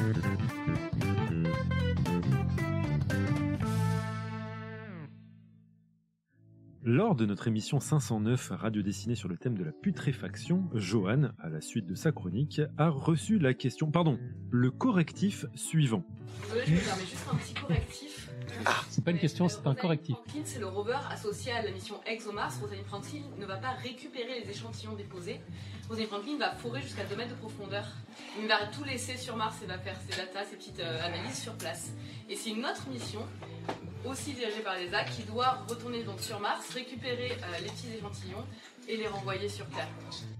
Mm-hmm. Lors de notre émission 509 radio dessinée sur le thème de la putréfaction, Johan, à la suite de sa chronique, a reçu la question, pardon, le correctif suivant. je vais faire, juste un petit correctif. Ah, c'est pas une question, c'est un correctif. C'est le rover associé à la mission ExoMars. Rosalind Franklin ne va pas récupérer les échantillons déposés. Rosalind Franklin va forer jusqu'à 2 mètres de profondeur. Il va tout laisser sur Mars et va faire ses datas, ses petites euh, analyses sur place. Et c'est une autre mission aussi dirigé par a qui doit retourner donc sur Mars, récupérer euh, les petits échantillons et les renvoyer sur Terre.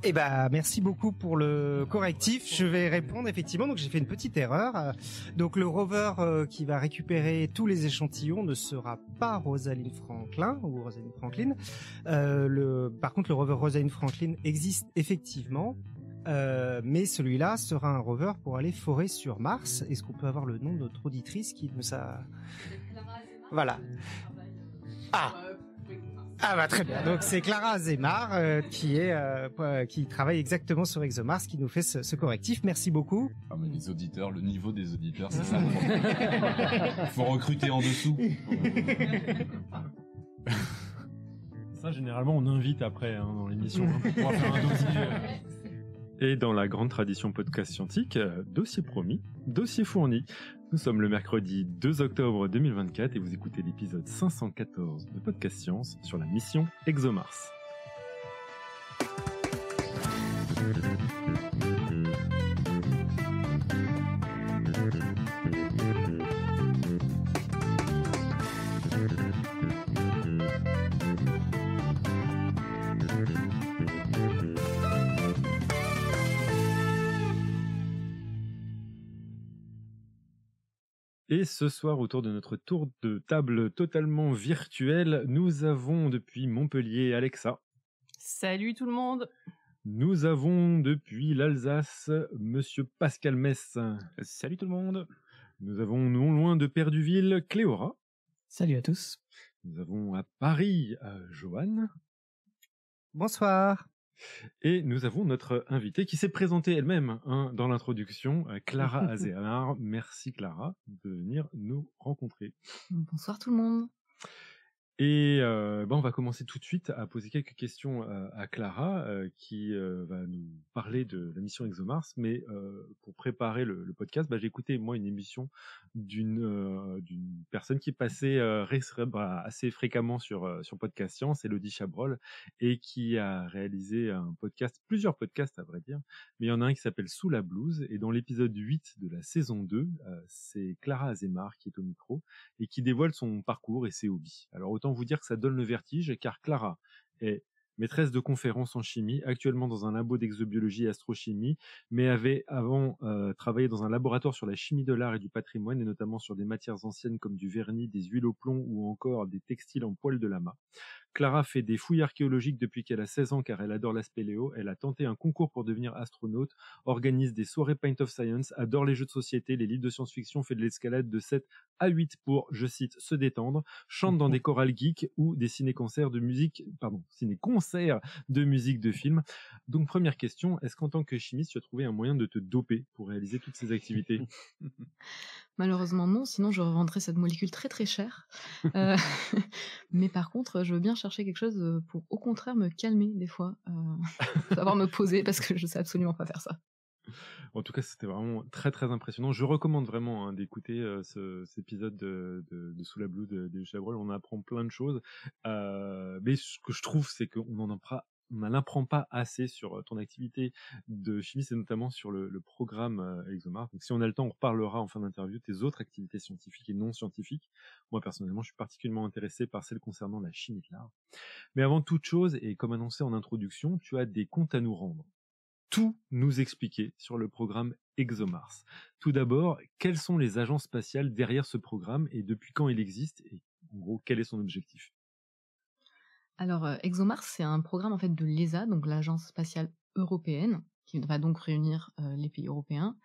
Eh ben, merci beaucoup pour le correctif. Je vais répondre effectivement. Donc, j'ai fait une petite erreur. Donc, le rover euh, qui va récupérer tous les échantillons ne sera pas Rosalind Franklin ou Rosalind Franklin. Euh, le, par contre, le rover Rosalind Franklin existe effectivement. mais celui-là sera un rover pour aller forer sur Mars. Est-ce qu'on peut avoir le nom de notre auditrice qui nous a... Voilà. Ah. Ah bah très bien. Donc c'est Clara Zemar euh, qui est euh, euh, qui travaille exactement sur ExoMars qui nous fait ce, correctif. Merci beaucoup. Ah mais les auditeurs, le niveau des auditeurs, c'est ça. Faut recruter en dessous. ça généralement on invite après hein, dans l'émission hein, pour faire un dossier. Et dans la grande tradition podcast scientifique, dossier promis, dossier fourni. Nous sommes le mercredi 2 octobre 2024 et vous écoutez l'épisode 514 de Podcast Science sur la mission ExoMars. Et ce soir, autour de notre tour de table totalement virtuel, nous avons depuis Montpellier Alexa. Salut tout le monde Nous avons depuis l'Alsace Monsieur Pascal Mess. Salut tout le monde Nous avons non loin de Perduville Cléora. Salut à tous Nous avons à Paris Joanne. Bonsoir et nous avons notre invitée qui s'est présentée elle-même hein, dans l'introduction, euh, Clara Azéanar. Merci Clara de venir nous rencontrer. Bonsoir tout le monde. Et euh, bah, on va commencer tout de suite à poser quelques questions euh, à, Clara, euh, qui va nous parler de la mission ExoMars. Mais pour préparer le, podcast, bah, j'ai écouté moi une émission d'une personne qui passait bah, assez fréquemment sur sur Podcast Science, Elodie Chabrol, et qui a réalisé un podcast, plusieurs podcasts à vrai dire. Mais il y en a un qui s'appelle Sous la blouse, et dans l'épisode 8 de la saison 2, c'est Clara Azemar qui est au micro et qui dévoile son parcours et ses hobbies. Alors autant vous dire que ça donne le vertige, car Clara est maîtresse de conférence en chimie, actuellement dans un labo d'exobiologie et astrochimie, mais avait avant euh, travaillé dans un laboratoire sur la chimie de l'art et du patrimoine, et notamment sur des matières anciennes comme du vernis, des huiles au plomb ou encore des textiles en poils de lama. Clara fait des fouilles archéologiques depuis qu'elle a 16 ans car elle adore l'aspect spéléo. Elle a tenté un concours pour devenir astronaute, organise des soirées Paint of Science, adore les jeux de société, les livres de science-fiction, fait de l'escalade de 7 à 8 pour, je cite, se détendre, chante dans des chorales geeks ou des ciné-concerts de musique, pardon, ciné-concerts de musique de film. Donc, première question, est-ce qu'en tant que chimiste, tu as trouvé un moyen de te doper pour réaliser toutes ces activités Malheureusement non, sinon je revendrais cette molécule très très cher. Euh, mais par contre, je veux bien chercher quelque chose euh, pour au contraire me calmer des fois, euh, savoir me poser parce que je sais absolument pas faire ça. En tout cas, c'était vraiment très très impressionnant. Je recommande vraiment hein, d'écouter cet épisode de, Sous la Blue de, Chabrol. On apprend plein de choses. mais ce que je trouve, c'est qu'on en apprend on n'apprend pas assez sur euh, ton activité de chimiste et notamment sur le, programme euh, ExoMars. Donc, si on a le temps, on reparlera en fin d'interview tes autres activités scientifiques et non scientifiques. Moi, personnellement, je suis particulièrement intéressé par celle concernant la chimie de l'art. Mais avant toute chose, et comme annoncé en introduction, tu as des comptes à nous rendre tout nous expliquer sur le programme ExoMars. Tout d'abord, quelles sont les agences spatiales derrière ce programme et depuis quand il existe et en gros quel est son objectif alors, euh, ExoMars, c'est un programme en fait de l'ESA, donc l'Agence spatiale européenne, qui va donc réunir euh, les pays européens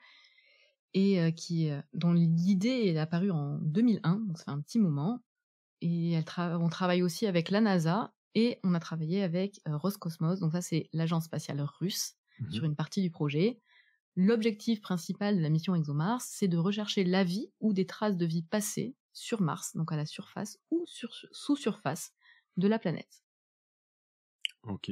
et euh, qui, dont l'idée est apparue en 2001, donc ça fait un petit moment. Et on travaille aussi avec la NASA et on a travaillé avec Roscosmos, donc ça c'est l'agence spatiale russe, sur mmh une partie du projet. L'objectif principal de la mission ExoMars, c'est de rechercher la vie ou des traces de vie passées sur Mars, donc à la surface ou sous surface de la planète. Ok.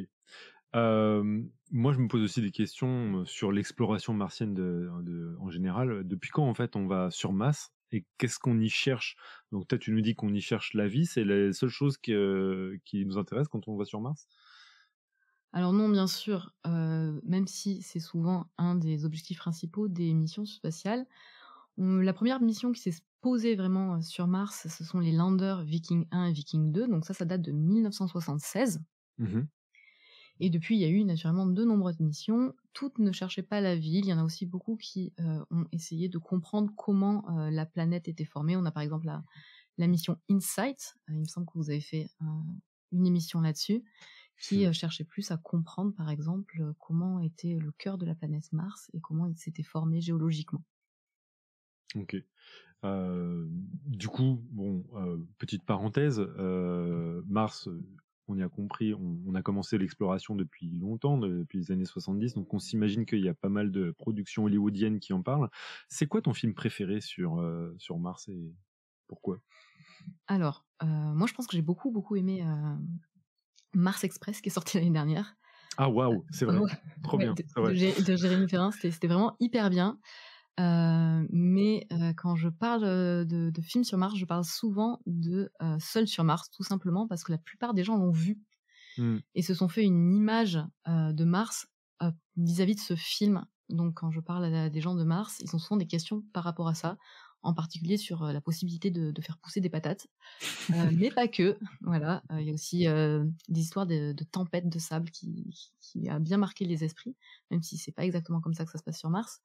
moi, je me pose aussi des questions sur l'exploration martienne de, hein, de, en général. Depuis quand, en fait, on va sur Mars et qu'est-ce qu'on y cherche Donc, peut tu nous dis qu'on y cherche la vie. C'est la seule chose qui, qui nous intéresse quand on va sur Mars alors non, bien sûr, même si c'est souvent un des objectifs principaux des missions spatiales, la première mission qui s'est posée vraiment sur Mars, ce sont les landers Viking 1 et Viking 2, donc ça, ça date de 1976. Mmh. Et depuis, il y a eu naturellement de nombreuses missions. Toutes ne cherchaient pas la ville. Il y en a aussi beaucoup qui euh, ont essayé de comprendre comment euh, la planète était formée. On a par exemple la, mission Insight. Euh, il me semble que vous avez fait une émission là-dessus qui mmh. cherchait plus à comprendre, par exemple, comment était le cœur de la planète Mars et comment il s'était formé géologiquement. Ok. du coup, bon, petite parenthèse, Mars, on y a compris, on, a commencé l'exploration depuis longtemps, depuis les années 70, donc on s'imagine qu'il y a pas mal de productions hollywoodiennes qui en parlent. C'est quoi ton film préféré sur, euh, sur Mars et pourquoi Alors, euh, moi je pense que j'ai beaucoup, beaucoup aimé euh, Mars Express qui est sorti l'année dernière. Ah waouh, c'est vrai, trop bien. De, de, c'était vraiment hyper bien. Euh, mais euh, quand je parle euh, de, films sur Mars, je parle souvent de euh, Seul sur Mars, tout simplement parce que la plupart des gens l'ont vu mmh. et se sont fait une image de Mars vis-à-vis de ce film. Donc quand je parle à des gens de Mars, ils ont souvent des questions par rapport à ça, en particulier sur la possibilité de, faire pousser des patates, mais pas que. Voilà, il y a aussi des histoires de, tempêtes de sable qui a bien marqué les esprits, même si c'est pas exactement comme ça que ça se passe sur Mars.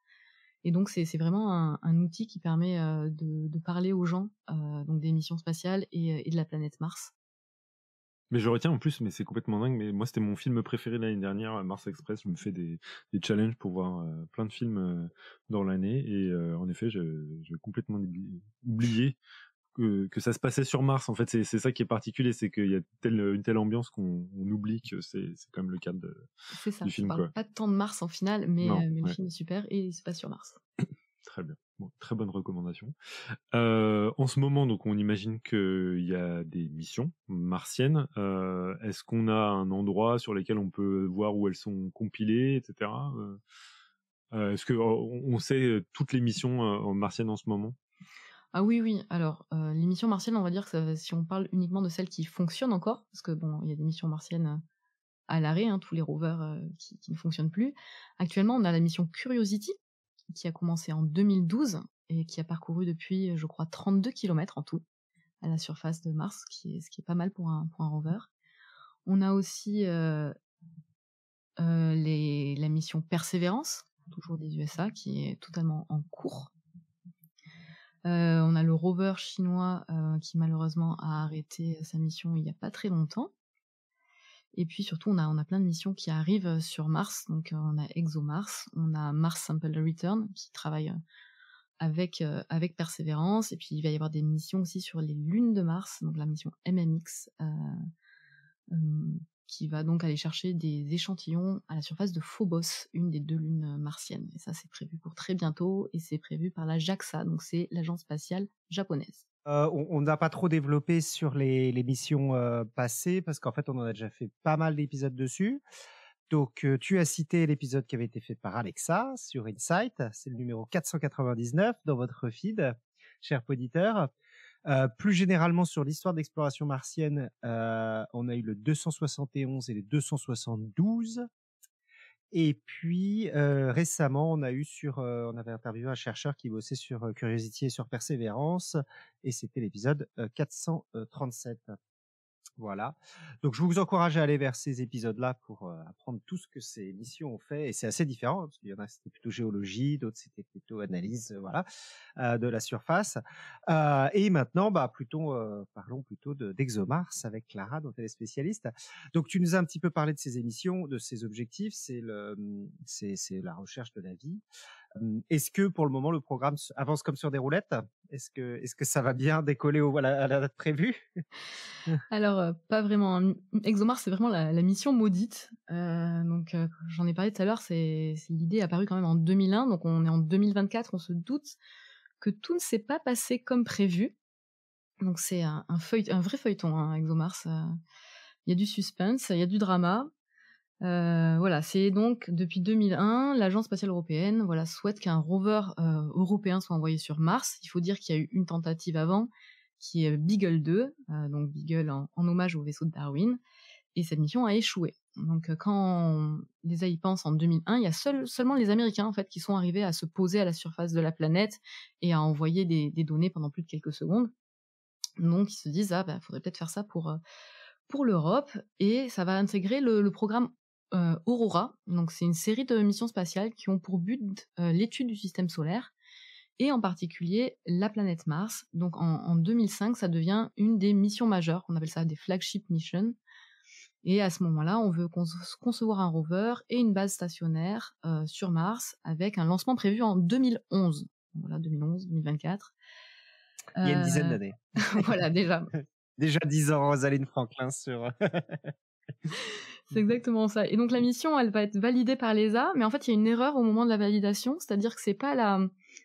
Et donc c'est vraiment un, outil qui permet euh, de, de, parler aux gens euh, donc des missions spatiales euh, et, de la planète Mars. Mais je retiens en plus, mais c'est complètement dingue. Mais moi, c'était mon film préféré l'année dernière, Mars Express. Je me fais des, des challenges pour voir plein de films dans l'année, et en effet, j'ai complètement oublié que, ça se passait sur Mars. En fait, c'est ça qui est particulier, c'est qu'il y a une telle ambiance qu'on oublie que c'est quand même le cadre de, ça, du film. parle Pas de temps de Mars en finale, euh, mais, le film est super et il se passe sur Mars. Très bien. très bonne recommandation. Euh, en ce moment, donc, on imagine qu'il y a des missions martiennes. Euh, est-ce qu'on a un endroit sur lequel on peut voir où elles sont compilées, etc. Est-ce qu'on oh, sait toutes les missions martiennes en ce moment ah oui, oui. Alors, euh, les missions martiennes, on va dire que si on parle uniquement de celles qui fonctionnent encore, parce que bon, il y a des missions martiennes euh, à l'arrêt, hein, tous les rovers euh, qui, ne fonctionnent plus. Actuellement, on a la mission Curiosity, qui a commencé en 2012 et qui a parcouru depuis, je crois, 32 km en tout à la surface de Mars, qui est, ce qui est pas mal pour un, pour rover. On a aussi les, la mission Persévérance, toujours des USA, qui est totalement en cours euh, on a le rover chinois euh, qui malheureusement a arrêté euh, sa mission il n'y a pas très longtemps. Et puis surtout, on a, on a plein de missions qui arrivent sur Mars. Donc on a ExoMars, on a Mars Sample Return qui travaille avec, avec persévérance. Et puis il va y avoir des missions aussi sur les lunes de Mars, donc la mission MMX qui va donc aller chercher des échantillons à la surface de Phobos, une des deux lunes euh, martiennes. Et ça, c'est prévu pour très bientôt, et c'est prévu par la JAXA, donc c'est l'agence spatiale japonaise. Euh, on n'a pas trop développé sur les, missions euh, passées, parce qu'en fait, on en a déjà fait pas mal d'épisodes dessus. Donc, tu as cité l'épisode qui avait été fait par Alexa sur Insight, c'est le numéro 499 dans votre feed, cher auditeur. Euh, plus généralement sur l'histoire d'exploration martienne, euh, on a eu le 271 et le 272. Et puis euh, récemment, on a eu sur, on avait interviewé un chercheur qui bossait sur Curiosity et sur Persévérance, et c'était l'épisode 437. Voilà. Donc je vous encourage à aller vers ces épisodes-là pour euh, apprendre tout ce que ces émissions ont fait. Et c'est assez différent, Il y en a c'était plutôt géologie, d'autres c'était plutôt analyse euh, voilà, euh, de la surface. et maintenant, bah, plutôt, parlons plutôt d'ExoMars avec Clara, dont elle est spécialiste. Donc tu nous as un petit peu parlé de ces émissions, de ces objectifs, c'est la recherche de la vie est-ce que pour le moment le programme avance comme sur des roulettes Est-ce que est-ce que ça va bien décoller au, à, la, à la date prévue Alors pas vraiment. Hein. ExoMars c'est vraiment la, mission maudite. donc j'en ai parlé tout à l'heure. C'est l'idée apparue quand même en 2001. Donc on est en 2024. On se doute que tout ne s'est pas passé comme prévu. Donc c'est un, vrai feuilleton hein, ExoMars. Il y a du suspense, il y a du drama. Euh, voilà, c'est donc depuis 2001, l'Agence spatiale européenne voilà, souhaite qu'un rover euh, européen soit envoyé sur Mars. Il faut dire qu'il y a eu une tentative avant, qui est Beagle 2, euh, donc Beagle en, hommage au vaisseau de Darwin, et cette mission a échoué. Donc quand les AI pensent en 2001, il y a seulement les Américains en fait qui sont arrivés à se poser à la surface de la planète et à envoyer des, données pendant plus de quelques secondes. Donc ils se disent ah ben faudrait peut-être faire ça pour pour l'Europe et ça va intégrer le programme euh, Aurora. Donc c'est une série de missions spatiales qui ont pour but euh, l'étude du système solaire et en particulier la planète Mars. Donc en, 2005, ça devient une des missions majeures, on appelle ça des flagship missions. Et à ce moment-là, on veut concevoir un rover et une base stationnaire euh, sur Mars avec un lancement prévu en 2011. Voilà, 2011, 2024. Il y a une dizaine d'années. voilà, déjà. déjà 10 ans, Rosalind Franklin sur... C'est exactement ça. Et donc la mission, elle va être validée par l'ESA, mais en fait, il y a une erreur au moment de la validation, c'est-à-dire que c'est pas la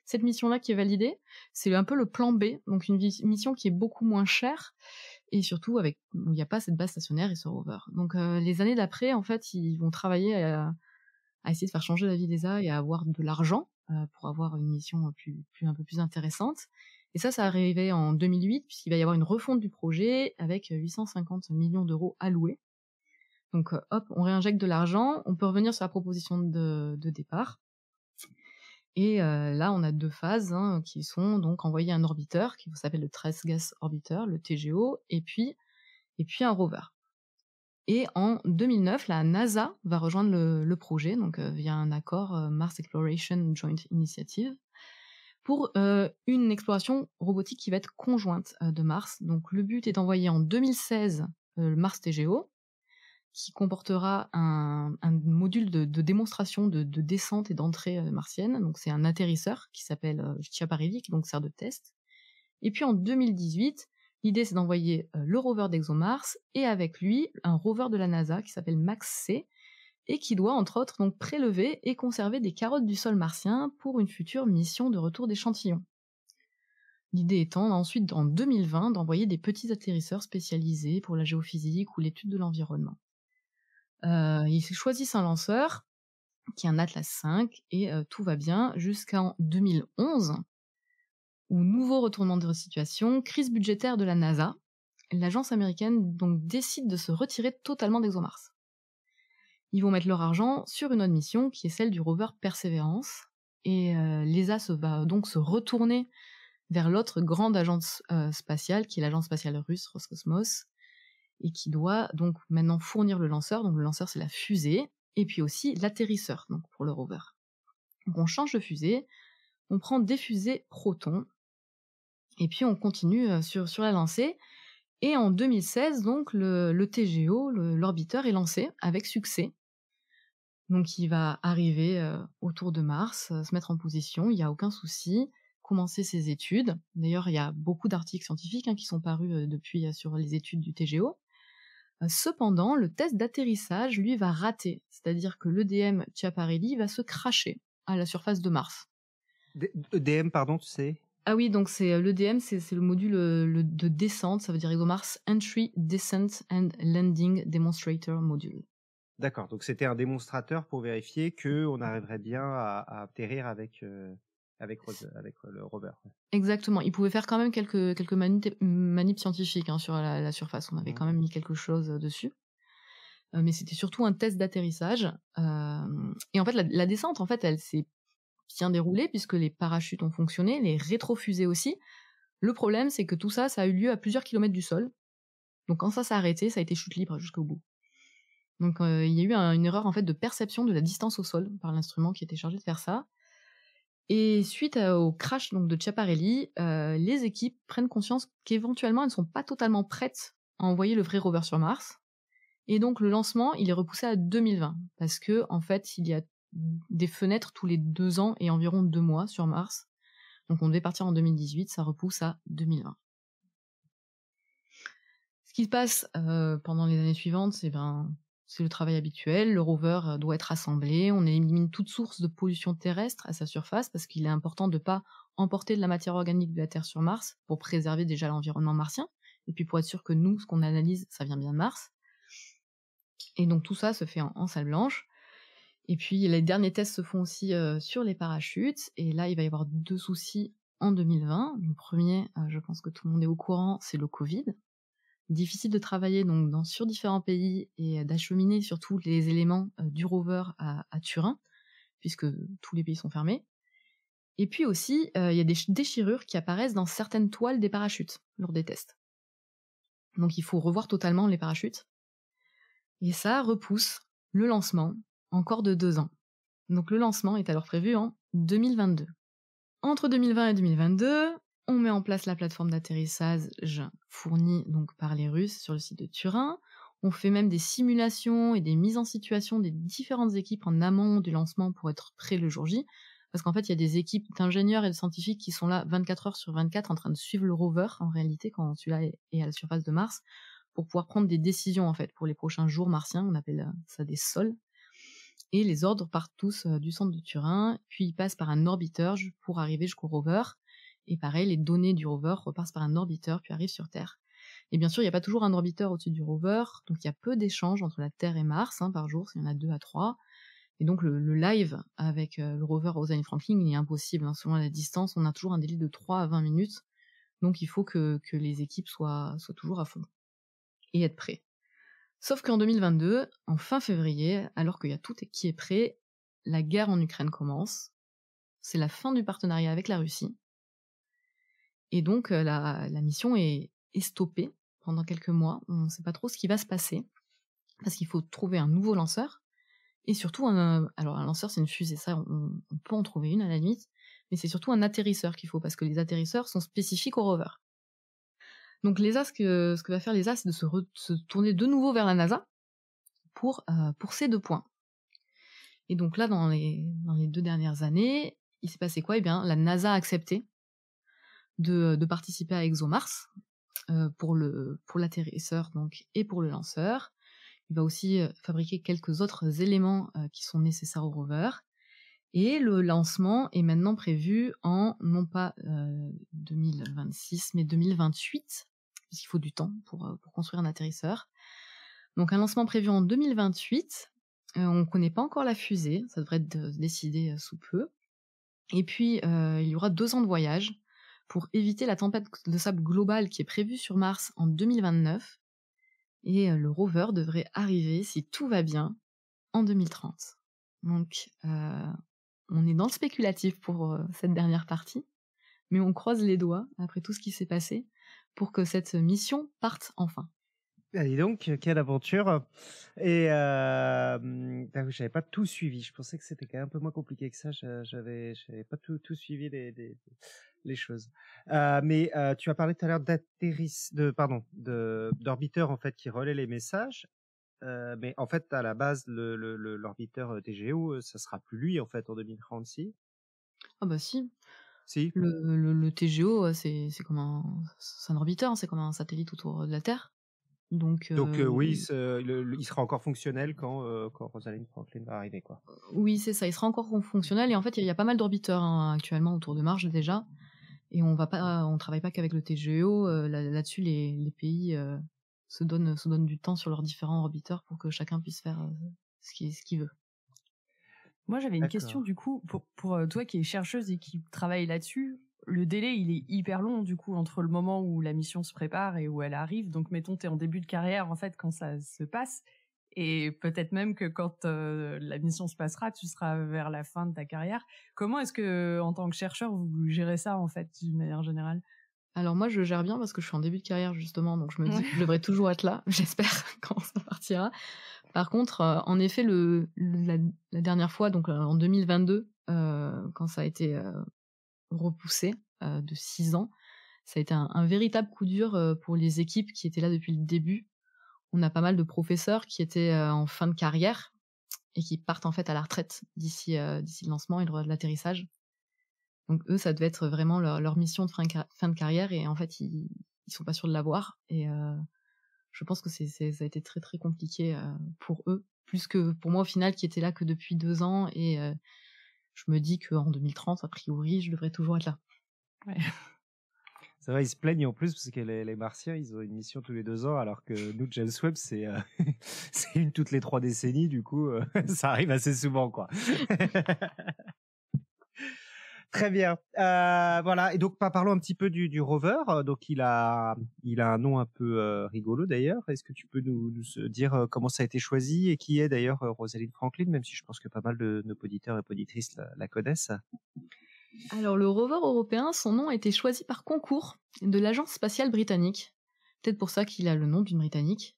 cette mission-là qui est validée, c'est un peu le plan B, donc une mission qui est beaucoup moins chère et surtout avec où il n'y a pas cette base stationnaire et ce rover. Donc euh, les années d'après, en fait, ils vont travailler à, essayer de faire changer la vie d'ESA et à avoir de l'argent euh, pour avoir une mission plus, plus, un peu plus intéressante. Et ça, ça arrivait en 2008, puisqu'il va y avoir une refonte du projet avec 850 millions d'euros alloués. Donc euh, hop, on réinjecte de l'argent, on peut revenir sur la proposition de, départ. Et euh, là, on a deux phases hein, qui sont donc envoyer un orbiteur qui s'appelle le 13 Gas Orbiter, le TGO, et puis, et puis un rover. Et en 2009, la NASA va rejoindre le, projet, donc euh, via un accord Mars Exploration Joint Initiative, pour une exploration robotique qui va être conjointe de Mars. Donc le but est d'envoyer en 2016 le Mars TGO, qui comportera un, module de, démonstration de, descente et d'entrée euh, martienne. Donc c'est un atterrisseur qui s'appelle euh, Chiaparevi, qui donc sert de test. Et puis en 2018, l'idée c'est d'envoyer euh, le rover d'ExoMars et avec lui un rover de la NASA qui s'appelle MAX-C et qui doit entre autres donc prélever et conserver des carottes du sol martien pour une future mission de retour d'échantillons. L'idée étant ensuite en 2020 d'envoyer des petits atterrisseurs spécialisés pour la géophysique ou l'étude de l'environnement ils choisissent un lanceur qui est un Atlas V et tout va bien jusqu'en 2011 où nouveau retournement de situation, crise budgétaire de la NASA, l'agence américaine donc décide de se retirer totalement d'ExoMars. Ils vont mettre leur argent sur une autre mission qui est celle du rover Perseverance et l'ESA va donc se retourner vers l'autre grande agence spatiale qui est l'agence spatiale russe Roscosmos et qui doit donc maintenant fournir le lanceur. Donc le lanceur, c'est la fusée, et puis aussi l'atterrisseur, donc pour le rover. on change de fusée, on prend des fusées Proton, et puis on continue euh, sur, la lancée. Et en 2016, donc le, TGO, l'orbiteur, est lancé avec succès. Donc il va arriver euh, autour de Mars, euh, se mettre en position, il n'y a aucun souci, commencer ses études. D'ailleurs, il y a beaucoup d'articles scientifiques hein, qui sont parus depuis sur les études du TGO. Euh, cependant, le test d'atterrissage, lui, va rater, c'est-à-dire que l'EDM Chiaparelli va se cracher à la surface de Mars. EDM, pardon, tu sais Ah oui, donc c'est euh, l'EDM, c'est le module euh, de descente, ça veut dire Mars Entry, Descent and Landing Demonstrator Module. D'accord, donc c'était un démonstrateur pour vérifier que on arriverait bien à, atterrir avec avec, euh, le rover. Exactement. Il pouvait faire quand même quelques, quelques manips, scientifiques hein, sur la, surface. On avait quand même mis quelque chose euh, dessus. Euh, mais c'était surtout un test d'atterrissage. et en fait, la, descente, en fait, elle s'est bien déroulée puisque les parachutes ont fonctionné, les rétrofusées aussi. Le problème, c'est que tout ça, ça a eu lieu à plusieurs kilomètres du sol. Donc quand ça s'est arrêté, ça a été chute libre jusqu'au bout. Donc il y a eu une erreur en fait de perception de la distance au sol par l'instrument qui était chargé de faire ça. Et suite au crash donc, de Chiaparelli, les équipes prennent conscience qu'éventuellement elles ne sont pas totalement prêtes à envoyer le vrai rover sur Mars. Et donc le lancement, il est repoussé à 2020 parce que en fait, il y a des fenêtres tous les deux ans et environ deux mois sur Mars. Donc on devait partir en 2018, ça repousse à 2020. Ce qui se passe pendant les années suivantes, c'est ben c'est le travail habituel. Le rover euh, doit être assemblé. On élimine toute source de pollution terrestre à sa surface parce qu'il est important de ne pas emporter de la matière organique de la Terre sur Mars pour préserver déjà l'environnement martien. Et puis pour être sûr que nous, ce qu'on analyse, ça vient bien de Mars. Et donc tout ça se fait en, salle blanche. Et puis les derniers tests se font aussi euh, sur les parachutes. Et là, il va y avoir deux soucis en 2020. Le premier, euh, je pense que tout le monde est au courant, c'est le Covid difficile de travailler donc dans, sur différents pays et euh, d'acheminer surtout les éléments euh, du rover à, Turin, puisque tous les pays sont fermés. Et puis aussi, euh, il y a des déchirures qui apparaissent dans certaines toiles des parachutes lors des tests. Donc il faut revoir totalement les parachutes. Et ça repousse le lancement encore de deux ans. Donc le lancement est alors prévu en 2022. Entre 2020 et 2022, on met en place la plateforme d'atterrissage fournie donc par les Russes sur le site de Turin. On fait même des simulations et des mises en situation des différentes équipes en amont du lancement pour être prêt le jour J. Parce qu'en fait, il y a des équipes d'ingénieurs et de scientifiques qui sont là 24 heures sur 24 en train de suivre le rover, en réalité, quand celui-là est à la surface de Mars, pour pouvoir prendre des décisions, en fait, pour les prochains jours martiens. On appelle euh, ça des sols. Et les ordres partent tous euh, du centre de Turin, puis ils passent par un orbiteur pour arriver jusqu'au rover. Et pareil, les données du rover repartent par un orbiteur puis arrivent sur Terre. Et bien sûr, il n'y a pas toujours un orbiteur au-dessus du rover, donc il y a peu d'échanges entre la Terre et Mars hein, par jour, s'il y en a deux à trois. Et donc le, live avec euh, le rover Rosalind Franklin, il est impossible. Hein. Selon la distance, on a toujours un délai de 3 à 20 minutes. Donc il faut que, les équipes soient, soient toujours à fond et être prêts. Sauf qu'en 2022, en fin février, alors qu'il y a tout qui est prêt, la guerre en Ukraine commence. C'est la fin du partenariat avec la Russie. Et donc, la, mission est, stoppée pendant quelques mois. On ne sait pas trop ce qui va se passer. Parce qu'il faut trouver un nouveau lanceur. Et surtout, un, alors un lanceur, c'est une fusée. Ça, on, peut en trouver une à la limite. Mais c'est surtout un atterrisseur qu'il faut. Parce que les atterrisseurs sont spécifiques au rover. Donc, l'ESA, ce que, ce que va faire l'ESA, c'est de se, tourner de nouveau vers la NASA pour, ces deux points. Et donc là, dans les, dans les deux dernières années, il s'est passé quoi Eh bien, la NASA a accepté de, participer à ExoMars euh, pour le pour l'atterrisseur et pour le lanceur. Il va aussi euh, fabriquer quelques autres éléments euh, qui sont nécessaires au rover. Et le lancement est maintenant prévu en non pas 2026 mais 2028 puisqu'il faut du temps pour, construire un atterrisseur. Donc un lancement prévu en 2028. on ne connaît pas encore la fusée, ça devrait être décidé sous peu. Et puis il y aura deux ans de voyage, pour éviter la tempête de sable globale qui est prévue sur Mars en 2029. Et euh, le rover devrait arriver, si tout va bien, en 2030. Donc, euh, on est dans le spéculatif pour euh, cette dernière partie, mais on croise les doigts, après tout ce qui s'est passé, pour que cette mission parte enfin. Allez bah, donc, quelle aventure Et euh, n'avais ah pas tout suivi. Je pensais que c'était quand même un peu moins compliqué que ça. Je n'avais pas tout, suivi les, les choses. Euh, mais euh, tu as parlé tout à l'heure d'orbiteurs de pardon, de en fait qui relaient les messages. Euh, mais en fait, à la base, l'orbiteur le, le, TGO, ça sera plus lui en fait en 2036. Ah bah si. Si. Le, TGO, c'est comme un, un orbiteur, hein, c'est comme un satellite autour de la Terre. Donc, Donc oui, il, sera encore fonctionnel quand, quand Rosalind Franklin va arriver. Quoi. Oui, c'est ça, il sera encore fonctionnel. Et en fait, il y a, pas mal d'orbiteurs hein, actuellement autour de Mars déjà. Et on ne travaille pas qu'avec le TGO. E euh, là-dessus, les, pays euh, se donnent du temps sur leurs différents orbiteurs pour que chacun puisse faire euh, ce qu'il veut. Moi, j'avais une question du coup pour, pour toi qui es chercheuse et qui travaille là-dessus. Le délai, il est hyper long du coup entre le moment où la mission se prépare et où elle arrive. Donc, mettons, tu es en début de carrière en fait quand ça se passe et peut-être même que quand euh, la mission se passera, tu seras vers la fin de ta carrière. Comment est-ce que, en tant que chercheur, vous gérez ça en fait d'une manière générale Alors moi, je gère bien parce que je suis en début de carrière justement, donc je me dis que je devrais toujours être là. J'espère quand ça partira. Par contre, euh, en effet, le, la, dernière fois, donc euh, en 2022, quand ça a été repoussé de 6 ans, ça a été un véritable coup dur pour les équipes qui étaient là depuis le début on a pas mal de professeurs qui étaient euh, en fin de carrière et qui partent en fait à la retraite d'ici euh, d'ici le lancement et l'atterrissage. Donc eux, ça devait être vraiment leur, mission de fin de carrière et en fait ils, ils sont pas sûrs de l'avoir et euh, je pense que ça a été très très compliqué pour eux plus que pour moi au final qui était là que depuis deux ans et je me dis qu'en 2030 a priori je devrais toujours être là. Ouais. C'est vrai, ils se plaignent en plus parce que les, les, Martiens, ils ont une mission tous les deux ans, alors que nous, James Webb, c'est euh, c'est une toutes les trois décennies. Du coup, euh, ça arrive assez souvent, quoi. Très bien. Euh, voilà. Et donc, parlons un petit peu du, du, rover. Donc, il a, il a un nom un peu rigolo d'ailleurs. Est-ce que tu peux nous, dire comment ça a été choisi et qui est d'ailleurs Rosalind Franklin, même si je pense que pas mal de nos auditeurs et auditrices la connaissent. Alors le rover européen, son nom a été choisi par concours de l'Agence spatiale britannique. Peut-être pour ça qu'il a le nom d'une britannique,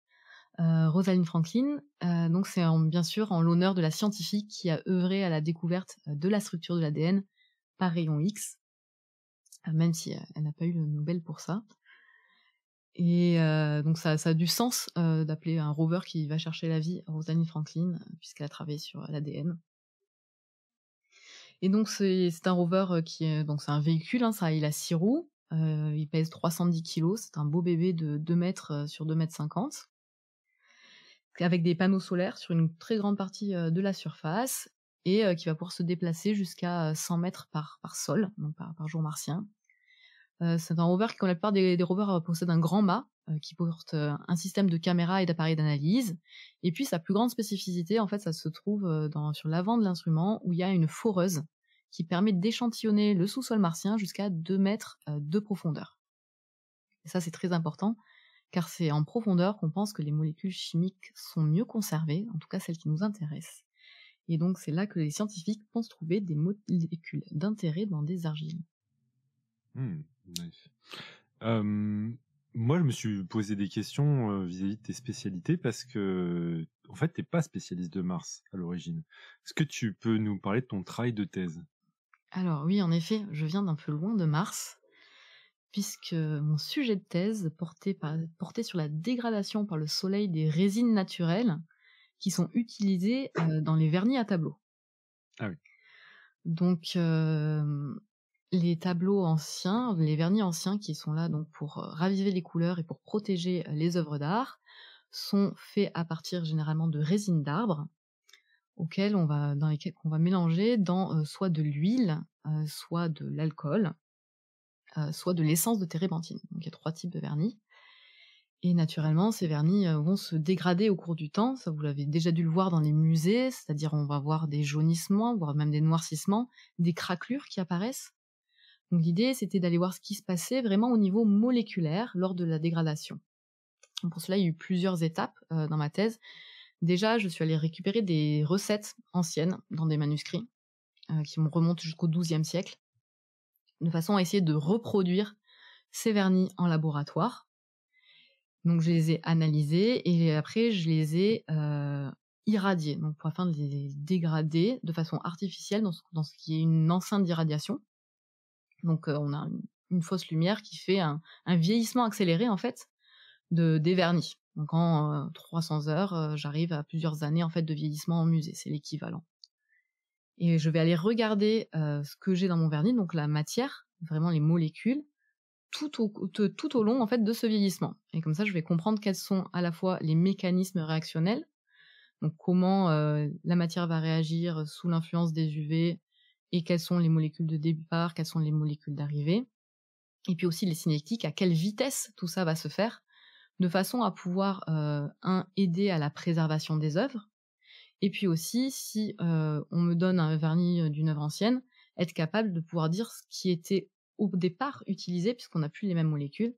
euh, Rosalind Franklin. Euh, donc c'est bien sûr en l'honneur de la scientifique qui a œuvré à la découverte euh, de la structure de l'ADN par rayon X, même si elle n'a pas eu le Nobel pour ça. Et donc ça, ça, a du sens d'appeler un rover qui va chercher la vie Rosalind Franklin, puisqu'elle a travaillé sur l'ADN. Et donc c'est un rover euh, qui est donc c'est un véhicule, hein, ça il a six roues, euh, il pèse 310 kg, c'est un beau bébé de 2 mètres euh, sur 2 mètres 50, avec des panneaux solaires sur une très grande partie de la surface et qui va pouvoir se déplacer jusqu'à 100 mètres par, par sol, donc par jour martien. Euh, c'est un rover qui, comme la plupart des, rovers, euh, possède un grand mât euh, qui porte un système de caméra et d'appareils d'analyse. Et puis sa plus grande spécificité, en fait, ça se trouve sur l'avant de l'instrument où il y a une foreuse qui permet d'échantillonner le sous-sol martien jusqu'à 2 mètres de profondeur. Et ça, c'est très important, car c'est en profondeur qu'on pense que les molécules chimiques sont mieux conservées, en tout cas celles qui nous intéressent. Et donc, c'est là que les scientifiques pensent trouver des molécules d'intérêt dans des argiles. Hmm moi, je me suis posé des questions vis-à-vis de tes spécialités parce que, en fait, t'es pas spécialiste de Mars à l'origine. Est-ce que tu peux nous parler de ton travail de thèse Alors oui, en effet, je viens d'un peu loin de Mars puisque mon sujet de thèse portait, sur la dégradation par le soleil des résines naturelles qui sont utilisées dans les vernis à tableau. Ah oui. Donc, les tableaux anciens, les vernis anciens qui sont là donc pour euh, raviver les couleurs et pour protéger euh, les œuvres d'art, sont faits à partir généralement de résine d'arbres auxquelles on va, dans on va mélanger dans euh, soit de l'huile, soit de l'alcool, soit de l'essence de térébenthine. Donc il y a trois types de vernis. Et naturellement, ces vernis vont se dégrader au cours du temps. Ça, vous l'avez déjà dû le voir dans les musées, c'est-à-dire on va voir des jaunissements, voire même des noircissements, des craquelures qui apparaissent l'idée, c'était d'aller voir ce qui se passait vraiment au niveau moléculaire lors de la dégradation. pour cela, il y a eu plusieurs étapes euh, dans ma thèse. Déjà, je suis allée récupérer des recettes anciennes dans des manuscrits euh, qui remontent jusqu'au XIIe siècle, de façon à essayer de reproduire ces vernis en laboratoire. Donc je les ai analysés et après je les ai euh, irradiés, donc pour afin de les dégrader de façon artificielle dans ce qui est une enceinte d'irradiation. Donc on a une, fausse lumière qui fait un, vieillissement accéléré en fait de des vernis. Donc en 300 heures, j'arrive à plusieurs années en fait de vieillissement en musée, c'est l'équivalent. Et je vais aller regarder ce que j'ai dans mon vernis, donc la matière, vraiment les molécules, tout au, long en fait de ce vieillissement. Et comme ça, je vais comprendre quels sont à la fois les mécanismes réactionnels, donc comment la matière va réagir sous l'influence des UV et quelles sont les molécules de départ, quelles sont les molécules d'arrivée, et puis aussi les cinétiques, à quelle vitesse tout ça va se faire, de façon à pouvoir, euh, un, aider à la préservation des œuvres, et puis aussi, si euh, on me donne un vernis euh, d'une œuvre ancienne, être capable de pouvoir dire ce qui était au départ utilisé, puisqu'on n'a plus les mêmes molécules.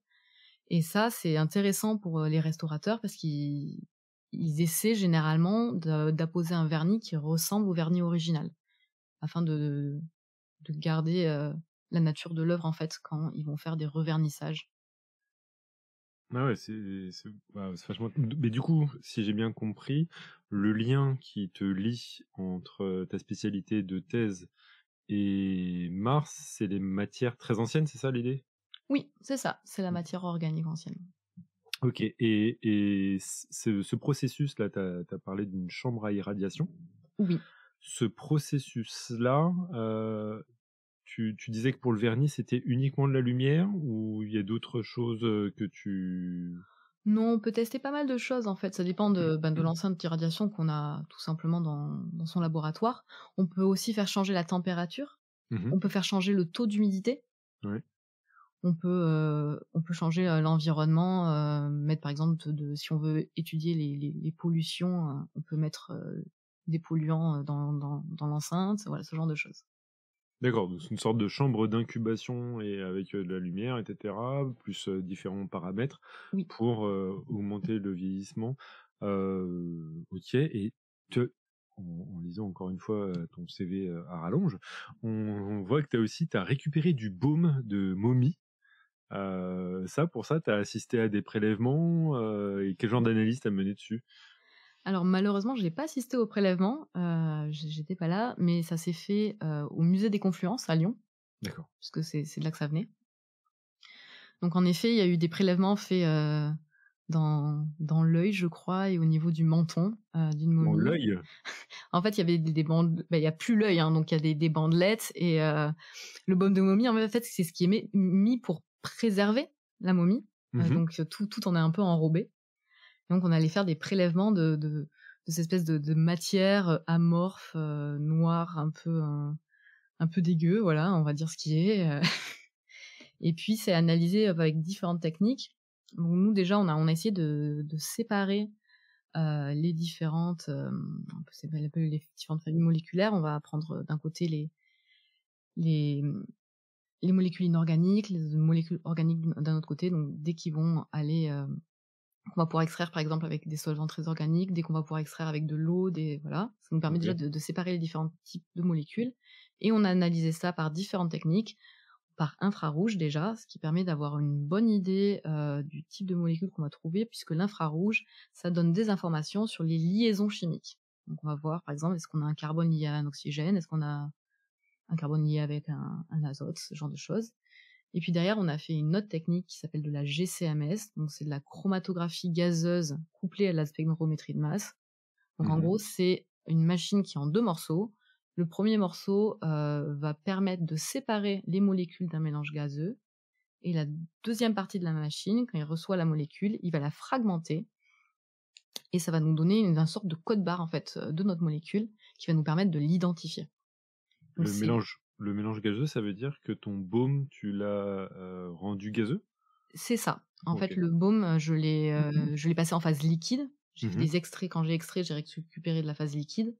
Et ça, c'est intéressant pour les restaurateurs, parce qu'ils essaient généralement d'apposer un vernis qui ressemble au vernis original afin de, de garder la nature de l'œuvre en fait quand ils vont faire des revernissages. Ah ouais, c'est Mais du coup, si j'ai bien compris, le lien qui te lie entre ta spécialité de thèse et Mars, c'est les matières très anciennes, c'est ça l'idée Oui, c'est ça, c'est la mmh. matière organique ancienne. Ok, et, et ce, processus-là, tu as, parlé d'une chambre à irradiation. Oui ce processus-là, tu, disais que pour le vernis, c'était uniquement de la lumière ou il y a d'autres choses que tu... Non, on peut tester pas mal de choses en fait. Ça dépend mmh, de, ben, de mmh. l'enceinte d'irradiation qu'on a tout simplement dans, son laboratoire. On peut aussi faire changer la température. Mmh on peut faire changer le taux d'humidité. On peut, on peut changer l'environnement, mettre par exemple de, si on veut étudier les, pollutions, on peut mettre des polluants euh, dans, l'enceinte, voilà, ce genre de choses. D'accord, donc c'est une sorte de chambre d'incubation et avec euh, de la lumière, etc., plus euh, différents paramètres pour augmenter le vieillissement. Euh, ok, et te, en, lisant encore une fois ton CV à rallonge, on, voit que tu as aussi as récupéré du baume de momie. ça, pour ça, tu as assisté à des prélèvements et quel genre d'analyse as mené dessus alors malheureusement, je n'ai pas assisté au prélèvement, euh, j'étais pas là, mais ça s'est fait euh, au musée des Confluences à Lyon. D'accord. Parce que c'est, de là que ça venait. Donc en effet, il y a eu des prélèvements faits euh, dans, dans l'œil, je crois, et au niveau du menton d'une momie. l'œil En fait, il y avait des, bandes, bah, il y a plus l'œil, hein, donc il y a des, bandelettes et le baume de momie. En fait, c'est ce qui est mis pour préserver la momie. Mmh donc tout en est un peu enrobé. Donc on allait faire des prélèvements de, de, de cette espèce de, de matière amorphe, euh, noire, un peu, un, peu dégueu, voilà, on va dire ce qui est. Euh. Et puis c'est analysé euh, avec différentes techniques. bon nous déjà on a, on essayé de, de séparer les différentes, on les différentes familles moléculaires. On va prendre d'un côté les, les, les molécules inorganiques, les molécules organiques d'un autre côté. Donc dès qu'ils vont aller qu'on va pouvoir extraire par exemple avec des solvants très organiques, dès qu'on va pouvoir extraire avec de l'eau, des voilà. Ça nous permet déjà de, séparer les différents types de molécules. Et on a analysé ça par différentes techniques, par infrarouge déjà, ce qui permet d'avoir une bonne idée euh, du type de molécule qu'on va trouver, puisque l'infrarouge, ça donne des informations sur les liaisons chimiques. Donc on va voir par exemple est-ce qu'on a un carbone lié à un oxygène, est-ce qu'on a un carbone lié avec un azote, ce genre de choses. Et puis derrière, on a fait une autre technique qui s'appelle de la GCMS. Donc c'est de la chromatographie gazeuse couplée à la spectrométrie de masse. Donc en mhm. gros, c'est une machine qui est en deux morceaux. Le premier morceau euh, va permettre de séparer les molécules d'un mélange gazeux. Et la deuxième partie de la machine, quand il reçoit la molécule, il va la fragmenter. Et ça va nous donner une, une sorte de code barre en fait euh, de notre molécule qui va nous permettre de l'identifier. Le mélange le mélange gazeux, ça veut dire que ton baume, tu l'as euh, rendu gazeux C'est ça. En fait, le baume, euh, euh, mm-hmm. je l'ai, passé en phase liquide. J'ai fait mm-hmm. des extraits. Quand j'ai extrait, j'ai récupéré de la phase liquide.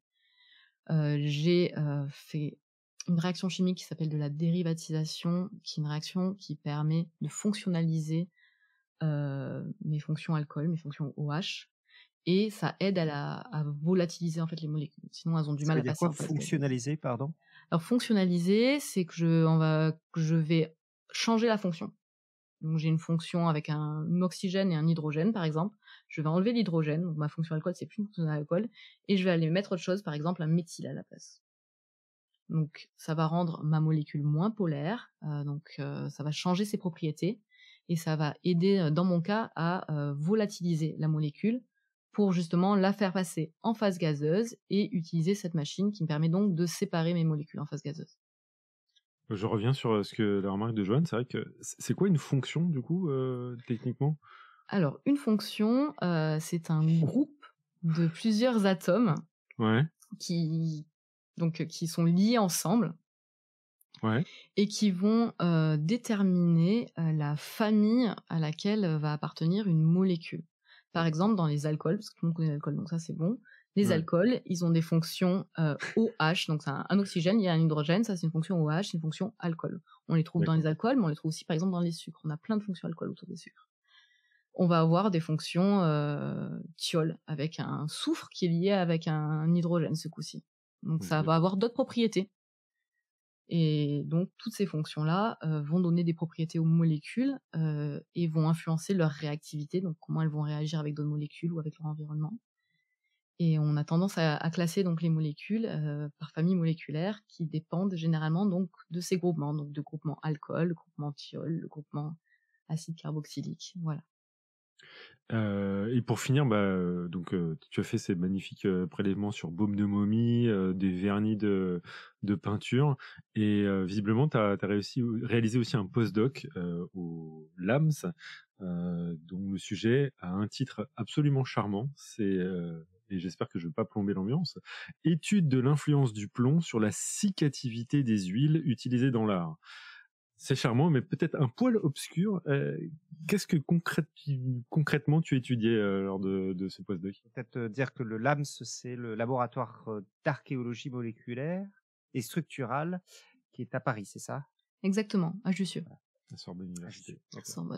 j'ai fait une réaction chimique qui s'appelle de la dérivatisation, qui est une réaction qui permet de fonctionnaliser mes fonctions alcool, mes fonctions OH, et ça aide à, la, volatiliser en fait les molécules. Sinon, elles ont du mal à passer. fonctionnaliser, pardon alors fonctionnaliser, c'est que je, vais changer la fonction. Donc j'ai une fonction avec un, oxygène et un hydrogène par exemple. Je vais enlever l'hydrogène, donc ma fonction alcool c'est plus une fonction alcool, et je vais aller mettre autre chose, par exemple un méthyle à la place. Donc ça va rendre ma molécule moins polaire, euh, donc euh, ça va changer ses propriétés et ça va aider euh, dans mon cas à volatiliser la molécule pour justement la faire passer en phase gazeuse et utiliser cette machine qui me permet donc de séparer mes molécules en phase gazeuse. Je reviens sur euh, ce que la remarque de Joanne, c'est vrai que c'est quoi une fonction du coup euh, techniquement Alors une fonction, euh, c'est un groupe de plusieurs atomes qui donc qui sont liés ensemble et qui vont déterminer la famille à laquelle va appartenir une molécule par exemple dans les alcools, parce que tout le monde connaît l'alcool, donc ça c'est bon. Les alcools, ils ont des fonctions OH, donc c'est un, oxygène, il y a un hydrogène, ça c'est une fonction OH, c'est une fonction alcool. On les trouve dans les alcools, mais on les trouve aussi par exemple dans les sucres. On a plein de fonctions alcool autour des sucres. On va avoir des fonctions euh, thiol avec un soufre qui est lié avec un hydrogène ce coup-ci. Donc ça va avoir d'autres propriétés. Et donc, toutes ces fonctions-là euh, vont donner des propriétés aux molécules euh, et vont influencer leur réactivité, donc comment elles vont réagir avec d'autres molécules ou avec leur environnement. Et on a tendance à, classer donc les molécules euh, par famille moléculaire qui dépendent généralement donc de ces groupements, donc de groupement alcool, le groupement thiol, le groupement acide carboxylique, voilà et pour finir, bah, donc tu as fait ces magnifiques prélèvements sur baume de momie, des vernis de, peinture, et visiblement tu as, réussi, réalisé aussi un postdoc au LAMS, dont le sujet a un titre absolument charmant, c'est et j'espère que je ne vais pas plomber l'ambiance, étude de l'influence du plomb sur la cicativité des huiles utilisées dans l'art. C'est charmant, mais peut-être un poil obscur. Euh, qu'est-ce que concrètement tu étudiais euh, lors de, de ce postdoc Peut-être euh, dire que le LAMS, c'est le laboratoire d'archéologie moléculaire et structurale qui est à Paris, c'est ça Exactement, à Jussieu. À Sorbonne Université.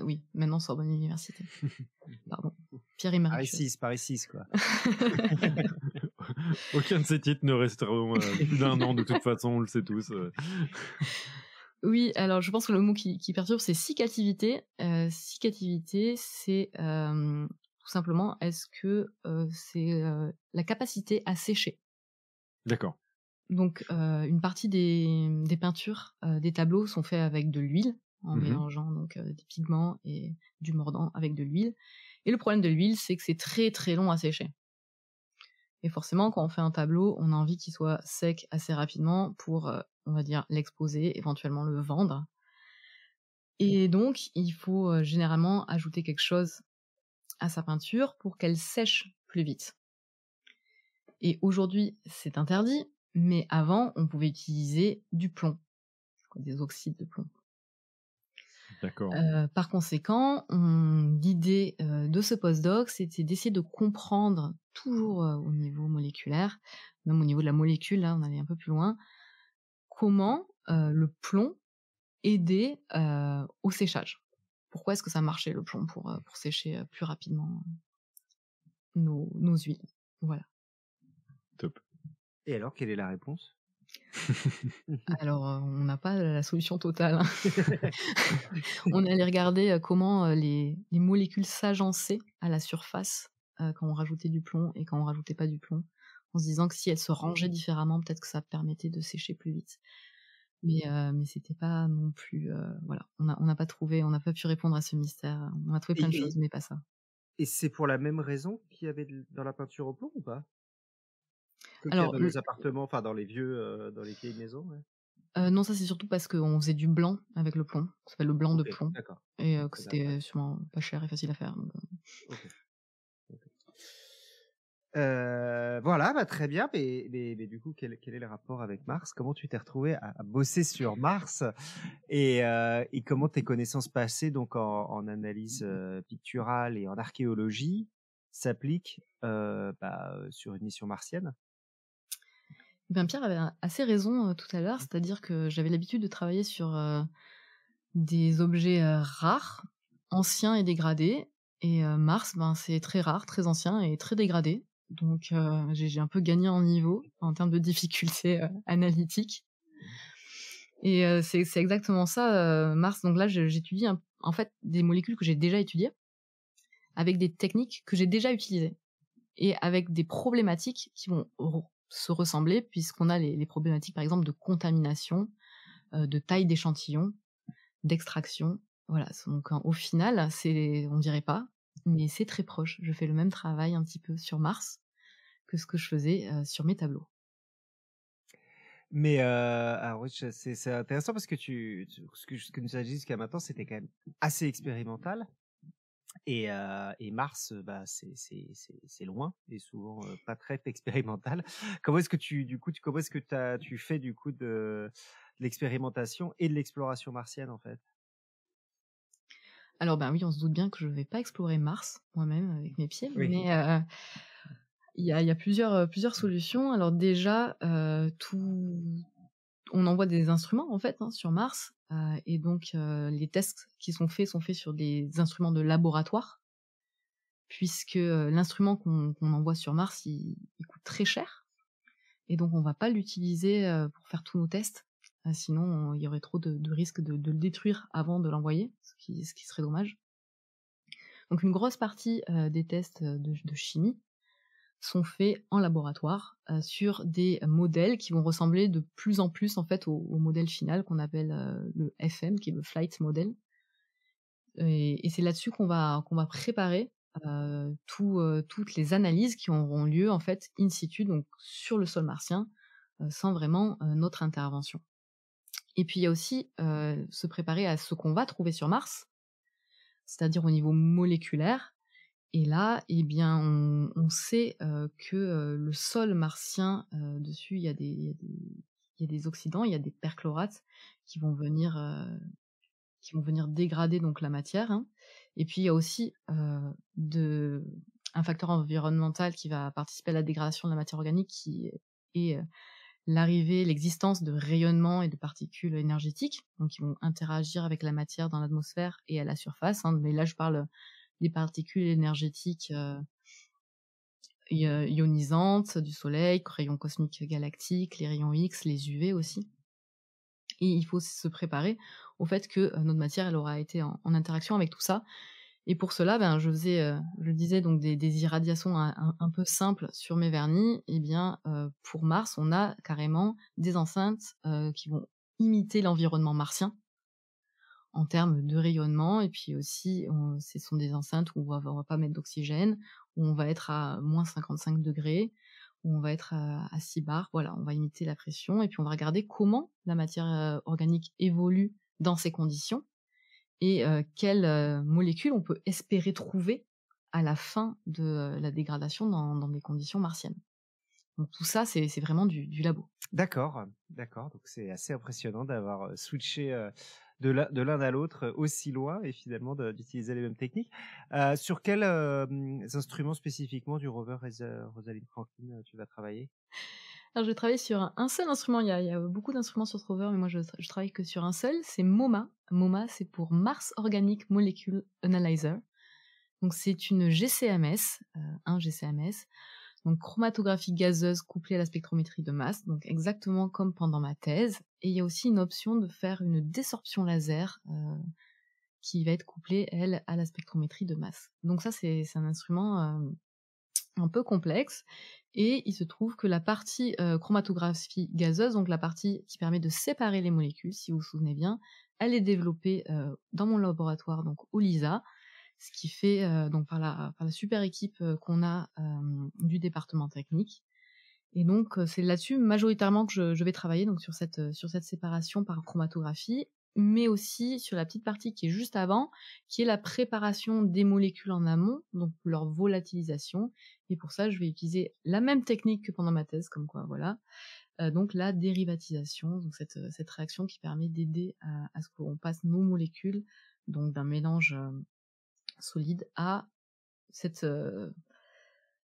oui, maintenant Sorbonne Université. Pardon. Pierre et Marie. Paris 6, Paris 6, quoi. Aucun de ces titres ne restera plus d'un an, de toute façon, on le sait tous. Oui, alors je pense que le mot qui, perturbe, c'est cicativité. Euh, cicativité, c'est euh, tout simplement, est-ce que euh, c'est la capacité à sécher D'accord. Donc, une partie des, peintures, des tableaux sont faits avec de l'huile, en mmh mélangeant donc des pigments et du mordant avec de l'huile. Et le problème de l'huile, c'est que c'est très très long à sécher. Et forcément, quand on fait un tableau, on a envie qu'il soit sec assez rapidement pour, euh, on va dire, l'exposer, éventuellement le vendre. Et donc, il faut euh, généralement ajouter quelque chose à sa peinture pour qu'elle sèche plus vite. Et aujourd'hui, c'est interdit, mais avant, on pouvait utiliser du plomb, des oxydes de plomb. Euh, par conséquent, l'idée euh, de ce postdoc, c'était d'essayer de comprendre, toujours euh, au niveau moléculaire, même au niveau de la molécule, là hein, on allait un peu plus loin, comment le plomb aidait au séchage. Pourquoi est-ce que ça marchait le plomb pour, sécher plus rapidement nos, nos huiles Voilà. Top. Et alors, quelle est la réponse Alors, euh, on n'a pas la solution totale. Hein. on allait regarder euh, comment euh, les, molécules s'agençaient à la surface quand on rajoutait du plomb et quand on rajoutait pas du plomb, en se disant que si elles se rangeaient mmh. différemment, peut-être que ça permettait de sécher plus vite. Mais, mmh. mais c'était pas non plus. voilà, on n'a pas trouvé, on n'a pas pu répondre à ce mystère. On a trouvé plein de choses, mais pas ça. Et c'est pour la même raison qu'il y avait dans la peinture au plomb ou pas alors, dans les appartements, enfin dans les vieux, euh, dans les vieilles maisons. Euh, non, ça c'est surtout parce qu'on faisait du blanc avec le plomb. Ça s'appelle le blanc de plomb. Et que c'était sûrement pas cher et facile à faire. Euh. voilà, bah, très bien. Mais, mais, du coup, quel, est le rapport avec Mars Comment tu t'es retrouvé à, bosser sur Mars et, comment tes connaissances passées, donc en, analyse mmh picturale et en archéologie, s'appliquent bah, sur une mission martienne ben, Pierre avait assez raison euh, tout à l'heure, c'est-à-dire que j'avais l'habitude de travailler sur euh, des objets euh, rares, anciens et dégradés, et Mars, ben, c'est très rare, très ancien et très dégradé. Donc j'ai un peu gagné en niveau en termes de difficulté analytique. Et c'est exactement ça, Mars. Donc là, j'étudie en fait des molécules que j'ai déjà étudiées, avec des techniques que j'ai déjà utilisées, et avec des problématiques qui vont se ressembler puisqu'on a les, problématiques par exemple de contamination, euh, de taille d'échantillon, d'extraction. Voilà, donc au final, c'est, on dirait pas, mais c'est très proche. Je fais le même travail un petit peu sur Mars que ce que je faisais euh, sur mes tableaux. Mais euh, ah c'est, intéressant parce que tu, ce que, nous as dit jusqu'à maintenant, c'était quand même assez expérimental. Et, et, Mars, bah, c'est loin et souvent pas très expérimental. Comment est-ce que tu, du coup, tu, comment est-ce que tu fais du coup de, l'expérimentation et de l'exploration martienne en fait Alors ben oui, on se doute bien que je vais pas explorer Mars moi-même avec mes pieds, mais il y, y a, plusieurs, plusieurs mmh. solutions. Alors déjà, tout, on envoie des instruments en fait hein, sur Mars euh, et donc, euh, les tests qui sont faits sont faits sur des instruments de laboratoire, puisque euh, l'instrument qu'on envoie sur Mars, il, coûte très cher. Et donc, on va pas l'utiliser pour faire tous nos tests, sinon il y aurait trop de, risques de, le détruire avant de l'envoyer, ce qui, serait dommage. Donc, une grosse partie des tests de chimie sont faits en laboratoire euh, sur des modèles qui vont ressembler de plus en plus en fait au, modèle final qu'on appelle euh, le FM, qui est le flight model. Et, c'est là-dessus qu'on va qu'on va préparer euh, toutes les analyses qui auront lieu en fait in situ, donc sur le sol martien, sans vraiment notre intervention. Et puis il y a aussi se préparer à ce qu'on va trouver sur Mars, c'est-à-dire au niveau moléculaire, et là, eh bien, on, sait euh, que euh, le sol martien, euh, dessus, il y, a des, oxydants, il y a des perchlorates qui vont venir, qui vont venir dégrader donc la matière. Hein. Et puis, il y a aussi de, un facteur environnemental qui va participer à la dégradation de la matière organique qui est l'arrivée, l'existence de rayonnements et de particules énergétiques, donc qui vont interagir avec la matière dans l'atmosphère et à la surface. Hein. Mais là, je parle les particules énergétiques euh, euh, ionisantes du Soleil, rayons cosmiques galactiques, les rayons X, les UV aussi. Et il faut se préparer au fait que euh, notre matière, elle aura été en, interaction avec tout ça. Et pour cela, ben, je faisais, disais donc des, irradiations un, peu simples sur mes vernis. Et eh bien, pour Mars, on a carrément des enceintes qui vont imiter l'environnement martien en termes de rayonnement. Et puis aussi, ce sont des enceintes où on ne va pas mettre d'oxygène, où on va être à moins 55 degrés, où on va être à, 6 bars. Voilà, on va imiter la pression et puis on va regarder comment la matière euh, organique évolue dans ces conditions et euh, quelles euh, molécules on peut espérer trouver à la fin de la dégradation dans, dans, des conditions martiennes. Donc tout ça, c'est vraiment du, du labo. D'accord, d'accord. Donc c'est assez impressionnant d'avoir switché de l'un à l'autre euh, aussi loin et finalement d'utiliser les mêmes techniques. Euh, sur quels euh, instruments spécifiquement du rover Rosalind Franklin tu vas travailler alors je travaille sur un seul instrument, il y a, beaucoup d'instruments sur ce rover, mais moi je, je travaille que sur un seul, c'est MoMA. MoMA c'est pour Mars Organic Molecule Analyzer. Donc c'est une GCMS, un GCMS donc chromatographie gazeuse couplée à la spectrométrie de masse, donc exactement comme pendant ma thèse. Et il y a aussi une option de faire une désorption laser euh, qui va être couplée, elle, à la spectrométrie de masse. Donc ça, c'est un instrument euh, un peu complexe. Et il se trouve que la partie euh, chromatographie gazeuse, donc la partie qui permet de séparer les molécules, si vous vous souvenez bien, elle est développée dans mon laboratoire, donc au LISA ce qui fait euh, donc par la, super équipe euh, qu'on a euh, du département technique. Et donc c'est là-dessus majoritairement que je, vais travailler donc sur cette sur cette séparation par chromatographie, mais aussi sur la petite partie qui est juste avant, qui est la préparation des molécules en amont, donc leur volatilisation. Et pour ça, je vais utiliser la même technique que pendant ma thèse, comme quoi voilà donc la dérivatisation, donc cette, réaction qui permet d'aider à, à, ce qu'on passe nos molécules donc d'un mélange solide à cette, euh,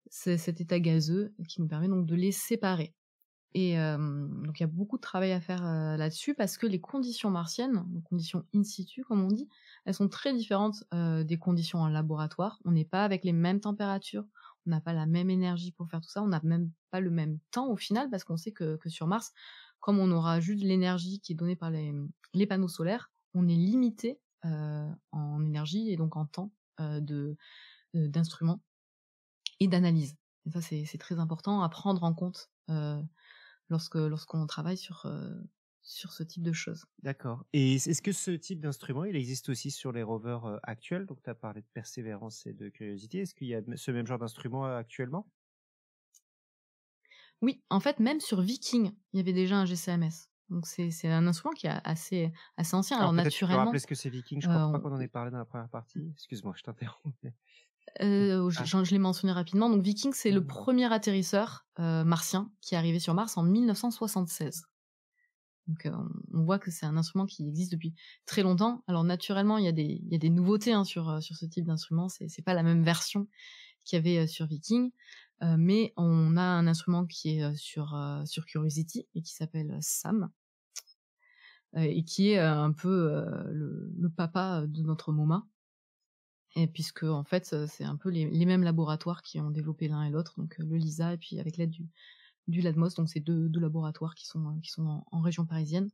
cet état gazeux qui nous permet donc de les séparer. Et euh, donc il y a beaucoup de travail à faire euh, là-dessus parce que les conditions martiennes, les conditions in situ comme on dit, elles sont très différentes des conditions en laboratoire. On n'est pas avec les mêmes températures, on n'a pas la même énergie pour faire tout ça, on n'a même pas le même temps au final parce qu'on sait que, sur Mars, comme on aura juste l'énergie qui est donnée par les, panneaux solaires, on est limité en énergie et donc en temps euh, de euh, d'instruments et d'analyse. Et ça, c'est très important à prendre en compte euh, lorsque lorsqu'on travaille sur sur ce type de choses. D'accord. Et est-ce que ce type d'instrument, il existe aussi sur les rovers actuels Donc tu as parlé de persévérance et de curiosité. Est-ce qu'il y a ce même genre d'instrument actuellement Oui, en fait, même sur Viking, il y avait déjà un GCMS. Donc c'est un instrument qui est assez, assez ancien. Alors, Alors naturellement. Tu rappeler ce que c'est viking, je euh, crois pas qu'on en ait parlé dans la première partie. Excuse-moi, je t'interromps. Euh, oh, ah. Je, l'ai mentionné rapidement. Donc Viking, c'est le mmh. premier atterrisseur euh, martien qui est arrivé sur Mars en 1976. Donc on voit que c'est un instrument qui existe depuis très longtemps. Alors naturellement, il y a des, il y a des nouveautés hein, sur, sur ce type d'instrument. C'est, c'est pas la même version qu'il y avait sur Viking, mais on a un instrument qui est sur, sur Curiosity et qui s'appelle SAM, euh, et qui est euh, un peu euh, le, papa de notre MoMA. Et puisque en fait, c'est un peu les, mêmes laboratoires qui ont développé l'un et l'autre, donc le LISA et puis avec l'aide du, du LADMOS, donc ces deux, laboratoires qui sont, qui sont en, région parisienne.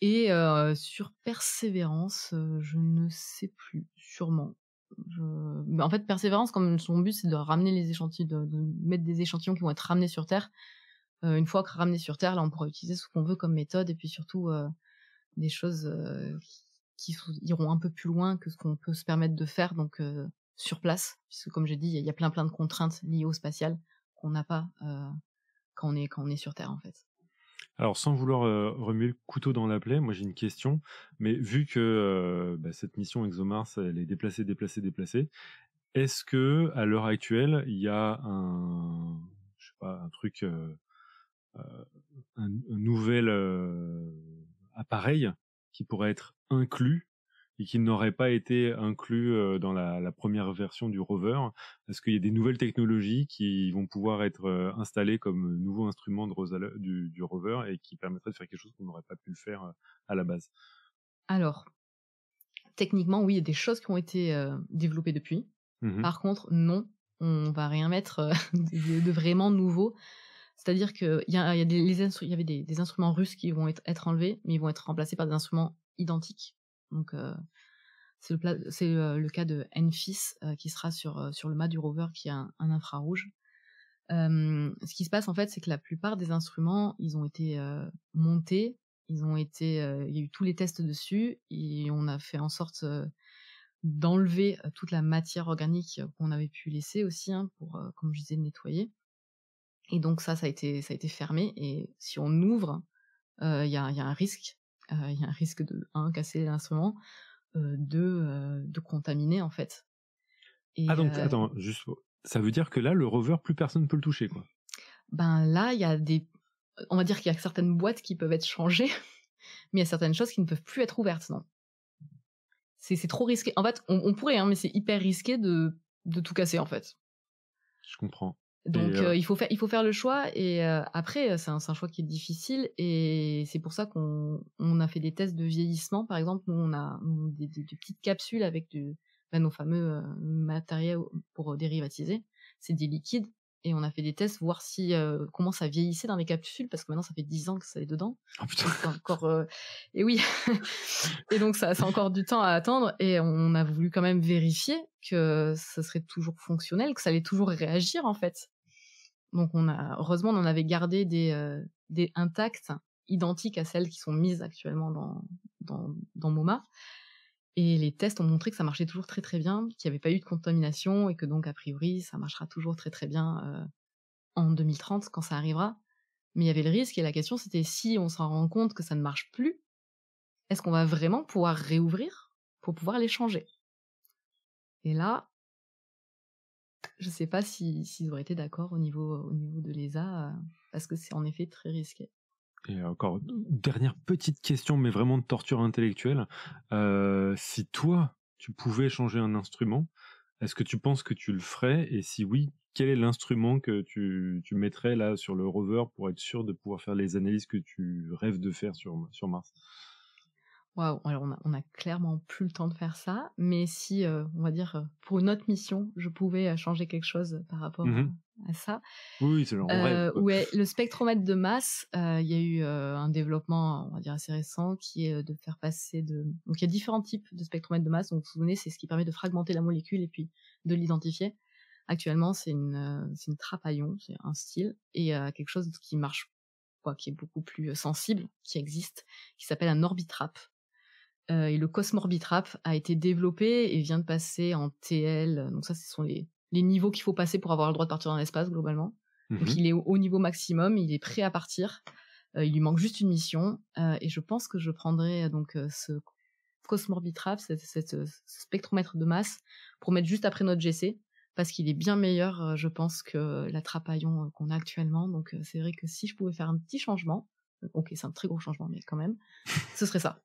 Et sur persévérance, je ne sais plus, sûrement. en fait, persévérance, comme son but, c'est de ramener les échantillons, de, mettre des échantillons qui vont être ramenés sur Terre euh, une fois ramené sur Terre, là, on pourra utiliser ce qu'on veut comme méthode et puis surtout euh, des choses euh, qui, iront un peu plus loin que ce qu'on peut se permettre de faire donc sur place, puisque comme j'ai dit, il y, a plein plein de contraintes liées au spatial qu'on n'a pas quand on est quand on est sur Terre en fait. Alors, sans vouloir remuer le couteau dans la plaie, moi j'ai une question. Mais vu que bah, cette mission ExoMars, elle est déplacée, déplacée, déplacée, est-ce que à l'heure actuelle, il y a un, je sais pas, un truc euh, un, nouvel euh, appareil qui pourrait être inclus et qui n'aurait pas été inclus euh, dans la, première version du rover, parce qu'il y a des nouvelles technologies qui vont pouvoir être installées comme nouveau instrument de du, du, rover et qui permettraient de faire quelque chose qu'on n'aurait pas pu faire à la base. Alors, techniquement, oui, il y a des choses qui ont été développées depuis. Mmh Par contre, non, on va rien mettre de, de vraiment nouveau. C'est-à-dire qu'il y, y, avait des, instruments russes qui vont être, enlevés, mais ils vont être remplacés par des instruments identiques. Donc, euh, c'est euh, le, cas de Enfis euh, qui sera sur, le mât du rover qui a un, infrarouge. ce qui se passe en fait, c'est que la plupart des instruments, ils ont été montés, ils ont été, il y a eu tous les tests dessus et on a fait en sorte d'enlever toute la matière organique qu'on avait pu laisser aussi hein, pour, comme je disais, nettoyer. Et donc ça, ça a été, ça a été fermé. Et si on ouvre, euh, il y, a, un risque. Euh, il y a un risque de, un, hein, casser l'instrument, euh, deux, de contaminer en fait. ah donc, attends, juste, ça veut dire que là, le rover, plus personne peut le toucher, quoi. Ben là, il y a des, on va dire qu'il y a certaines boîtes qui peuvent être changées, mais il y a certaines choses qui ne peuvent plus être ouvertes, non. C'est trop risqué. En fait, on, on pourrait, hein, mais c'est hyper risqué de, de tout casser, en fait. Je comprends. Donc euh, euh, il faut faire le choix et euh, après c'est un, choix qui est difficile et c'est pour ça qu'on a fait des tests de vieillissement par exemple nous on a, des, petites capsules avec de, bah, nos fameux matériaux pour dérivatiser c'est des liquides et on a fait des tests voir si comment ça vieillissait dans les capsules parce que maintenant ça fait 10 ans que ça est dedans oh, encore et oui et donc ça c'est encore du temps à attendre et on a voulu quand même vérifier que ça serait toujours fonctionnel que ça allait toujours réagir en fait donc on a heureusement on en avait gardé euh, des, intactes identiques à celles qui sont mises actuellement dans, dans, dans MoMA. Et les tests ont montré que ça marchait toujours très très bien, qu'il n'y avait pas eu de contamination et que donc a priori ça marchera toujours très très bien euh, en 2030 quand ça arrivera. Mais il y avait le risque et la question c'était si on s'en rend compte que ça ne marche plus, est-ce qu'on va vraiment pouvoir réouvrir pour pouvoir les changer Et là, je ne sais pas s'ils si, auraient été d'accord au niveau, au niveau de l'ESA, euh, parce que c'est en effet très risqué. Et encore, dernière petite question, mais vraiment de torture intellectuelle. Euh, si toi, tu pouvais changer un instrument, est-ce que tu penses que tu le ferais Et si oui, quel est l'instrument que tu, tu, mettrais là sur le rover pour être sûr de pouvoir faire les analyses que tu rêves de faire sur, sur Mars alors on a, clairement plus le temps de faire ça, mais si, euh, on va dire, euh, pour autre mission, je pouvais euh, changer quelque chose par rapport mmh à, ça. Oui, c'est genre le spectromètre de masse, il y a eu un développement, on va dire, assez récent, qui est de faire passer de... Donc il y a différents types de spectromètres de masse, donc vous vous souvenez, c'est ce qui permet de fragmenter la molécule et puis de l'identifier. Actuellement, c'est une, c'est une trappe à c'est un style, et quelque chose qui marche, quoi, qui est beaucoup plus sensible, qui existe, qui s'appelle un orbitrap euh, et le Cosmorbitrap a été développé et vient de passer en TL. Donc ça, ce sont les, niveaux qu'il faut passer pour avoir le droit de partir dans l'espace globalement. Mmh donc il est au, niveau maximum, il est prêt à partir. Euh, il lui manque juste une mission euh, et je pense que je prendrai donc ce Cosmorbitrap, cette, ce spectromètre de masse, pour mettre juste après notre GC parce qu'il est bien meilleur, je pense, que l'attrapaillon qu'on a actuellement. Donc c'est vrai que si je pouvais faire un petit changement, ok, c'est un très gros changement, mais quand même, ce serait ça.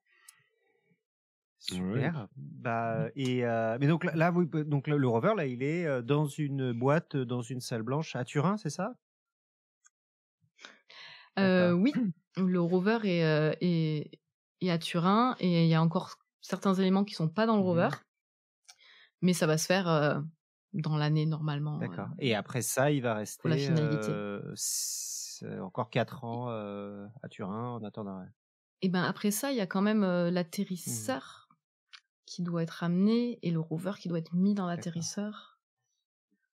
Super. Mmh. Bah et euh, mais donc là, vous, bah, donc le rover là, il est dans une boîte, dans une salle blanche à Turin, c'est ça euh, Oui, le rover euh, est, est, à Turin et il y a encore certains éléments qui sont pas dans le rover, mmh. mais ça va se faire dans l'année normalement. D'accord. et après ça, il va rester encore quatre ans à Turin on attendant. Et ben après ça, il y a quand même mmh. l'atterrisseur qui doit être amené et le rover qui doit être mis dans l'atterrisseur.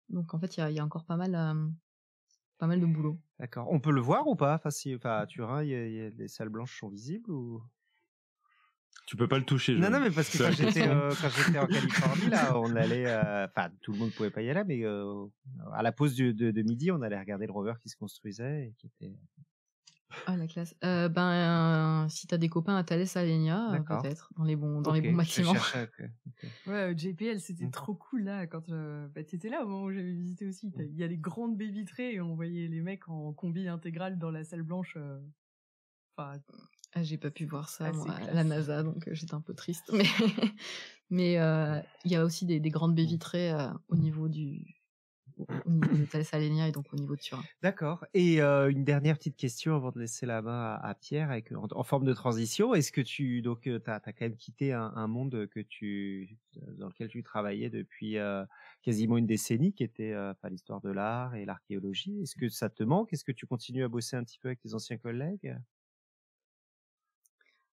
Donc en fait, il y, a, encore pas mal, euh, pas mal de boulot. D'accord. On peut le voir ou pas enfin, si, enfin, à Turin, les salles blanches sont visibles ou tu peux pas le toucher. Non, non, mais parce que euh, quand j'étais en Californie, on allait, euh, enfin, tout le monde pouvait pas y aller, mais à la pause de, de, midi, on allait regarder le rover qui se construisait et qui était ah, la classe. Euh, ben, si t'as des copains à Thales Alenia, euh, peut-être, dans les bons, dans les bons Ouais, JPL, c'était mm. trop cool là quand euh, bah, t'étais là au moment où j'avais visité aussi. Mm. Il y a des grandes baies vitrées et on voyait les mecs en combi intégrale dans la salle blanche. Enfin, ah, j'ai pas pu voir ça, à la NASA, donc j'étais un peu triste. Mais mais, il y a aussi des, grandes baies mm. vitrées au niveau du, au niveau de et donc au niveau de Turin. D'accord. Et euh, une dernière petite question avant de laisser la main à, Pierre, en, forme de transition. Est-ce que tu donc euh, t as, quand même quitté un, monde que tu dans lequel tu travaillais depuis euh, quasiment une décennie, qui était l'histoire de l'art et l'archéologie. Est-ce que ça te manque Est-ce que tu continues à bosser un petit peu avec tes anciens collègues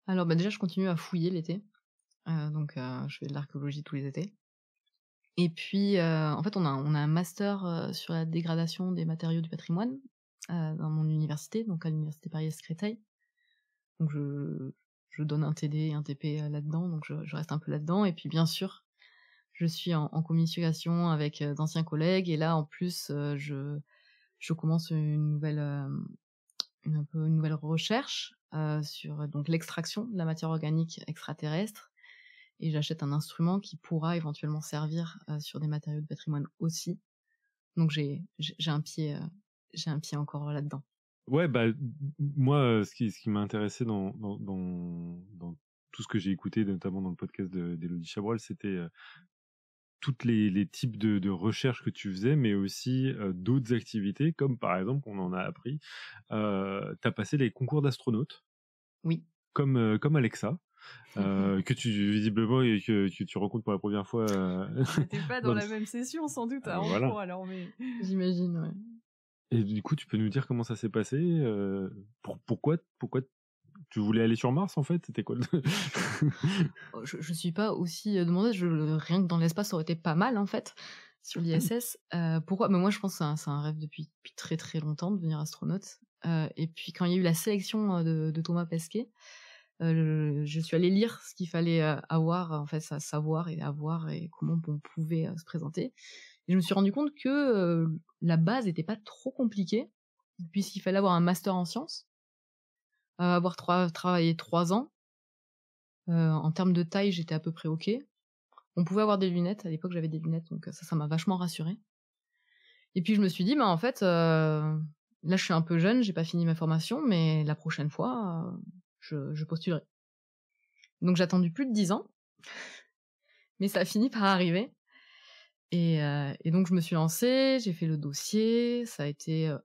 Alors bah, déjà, je continue à fouiller l'été. donc je fais de l'archéologie tous les étés. Et puis, en fait, on a, on a un master sur la dégradation des matériaux du patrimoine dans mon université, donc à l'université Paris-Créteil. Donc je, donne un TD et un TP là-dedans, donc je, reste un peu là-dedans. Et puis, bien sûr, je suis en, communication avec d'anciens collègues. Et là, en plus, je, commence une nouvelle, une, un peu, une nouvelle recherche sur donc l'extraction de la matière organique extraterrestre et j'achète un instrument qui pourra éventuellement servir euh, sur des matériaux de patrimoine aussi. Donc j'ai j'ai un pied euh, j'ai un pied encore là-dedans. Ouais bah moi euh, ce qui ce qui m'a intéressé dans dans, dans tout ce que j'ai écouté notamment dans le podcast d'Elodie Chabrol c'était tous toutes les, types de, recherches que tu faisais, mais aussi d'autres activités, comme par exemple, on en a appris, tu as passé les concours d'astronautes. Oui. Comme, comme Alexa. Euh, que tu visiblement et que, tu rencontres pour la première fois. Euh... pas dans, la même session sans doute ah, à alors mais j'imagine. Et du coup, tu peux nous dire comment ça s'est passé euh, Pourquoi pourquoi tu voulais aller sur Mars en fait C'était quoi oh, je, ne suis pas aussi euh, demandé. Je, rien que dans l'espace, ça aurait été pas mal en fait sur l'ISS. pourquoi Mais moi, je pense que c'est un, rêve depuis, très très longtemps de devenir astronaute. et puis quand il y a eu la sélection de, de Thomas Pesquet, euh, je suis allée lire ce qu'il fallait euh, avoir, en fait, à savoir et avoir et comment on pouvait euh, se présenter. Et je me suis rendu compte que la base n'était pas trop compliquée, puisqu'il fallait avoir un master en sciences, avoir travaillé trois ans. en termes de taille, j'étais à peu près ok. On pouvait avoir des lunettes. À l'époque, j'avais des lunettes, donc ça, ça m'a vachement rassurée. Et puis je me suis dit, ben, en fait, là je suis un peu jeune, j'ai pas fini ma formation, mais la prochaine fois, je, postulerai. Donc j'ai attendu plus de dix ans, mais ça a fini par arriver. Euh, et, donc je me suis lancée, j'ai fait le dossier, ça a été euh,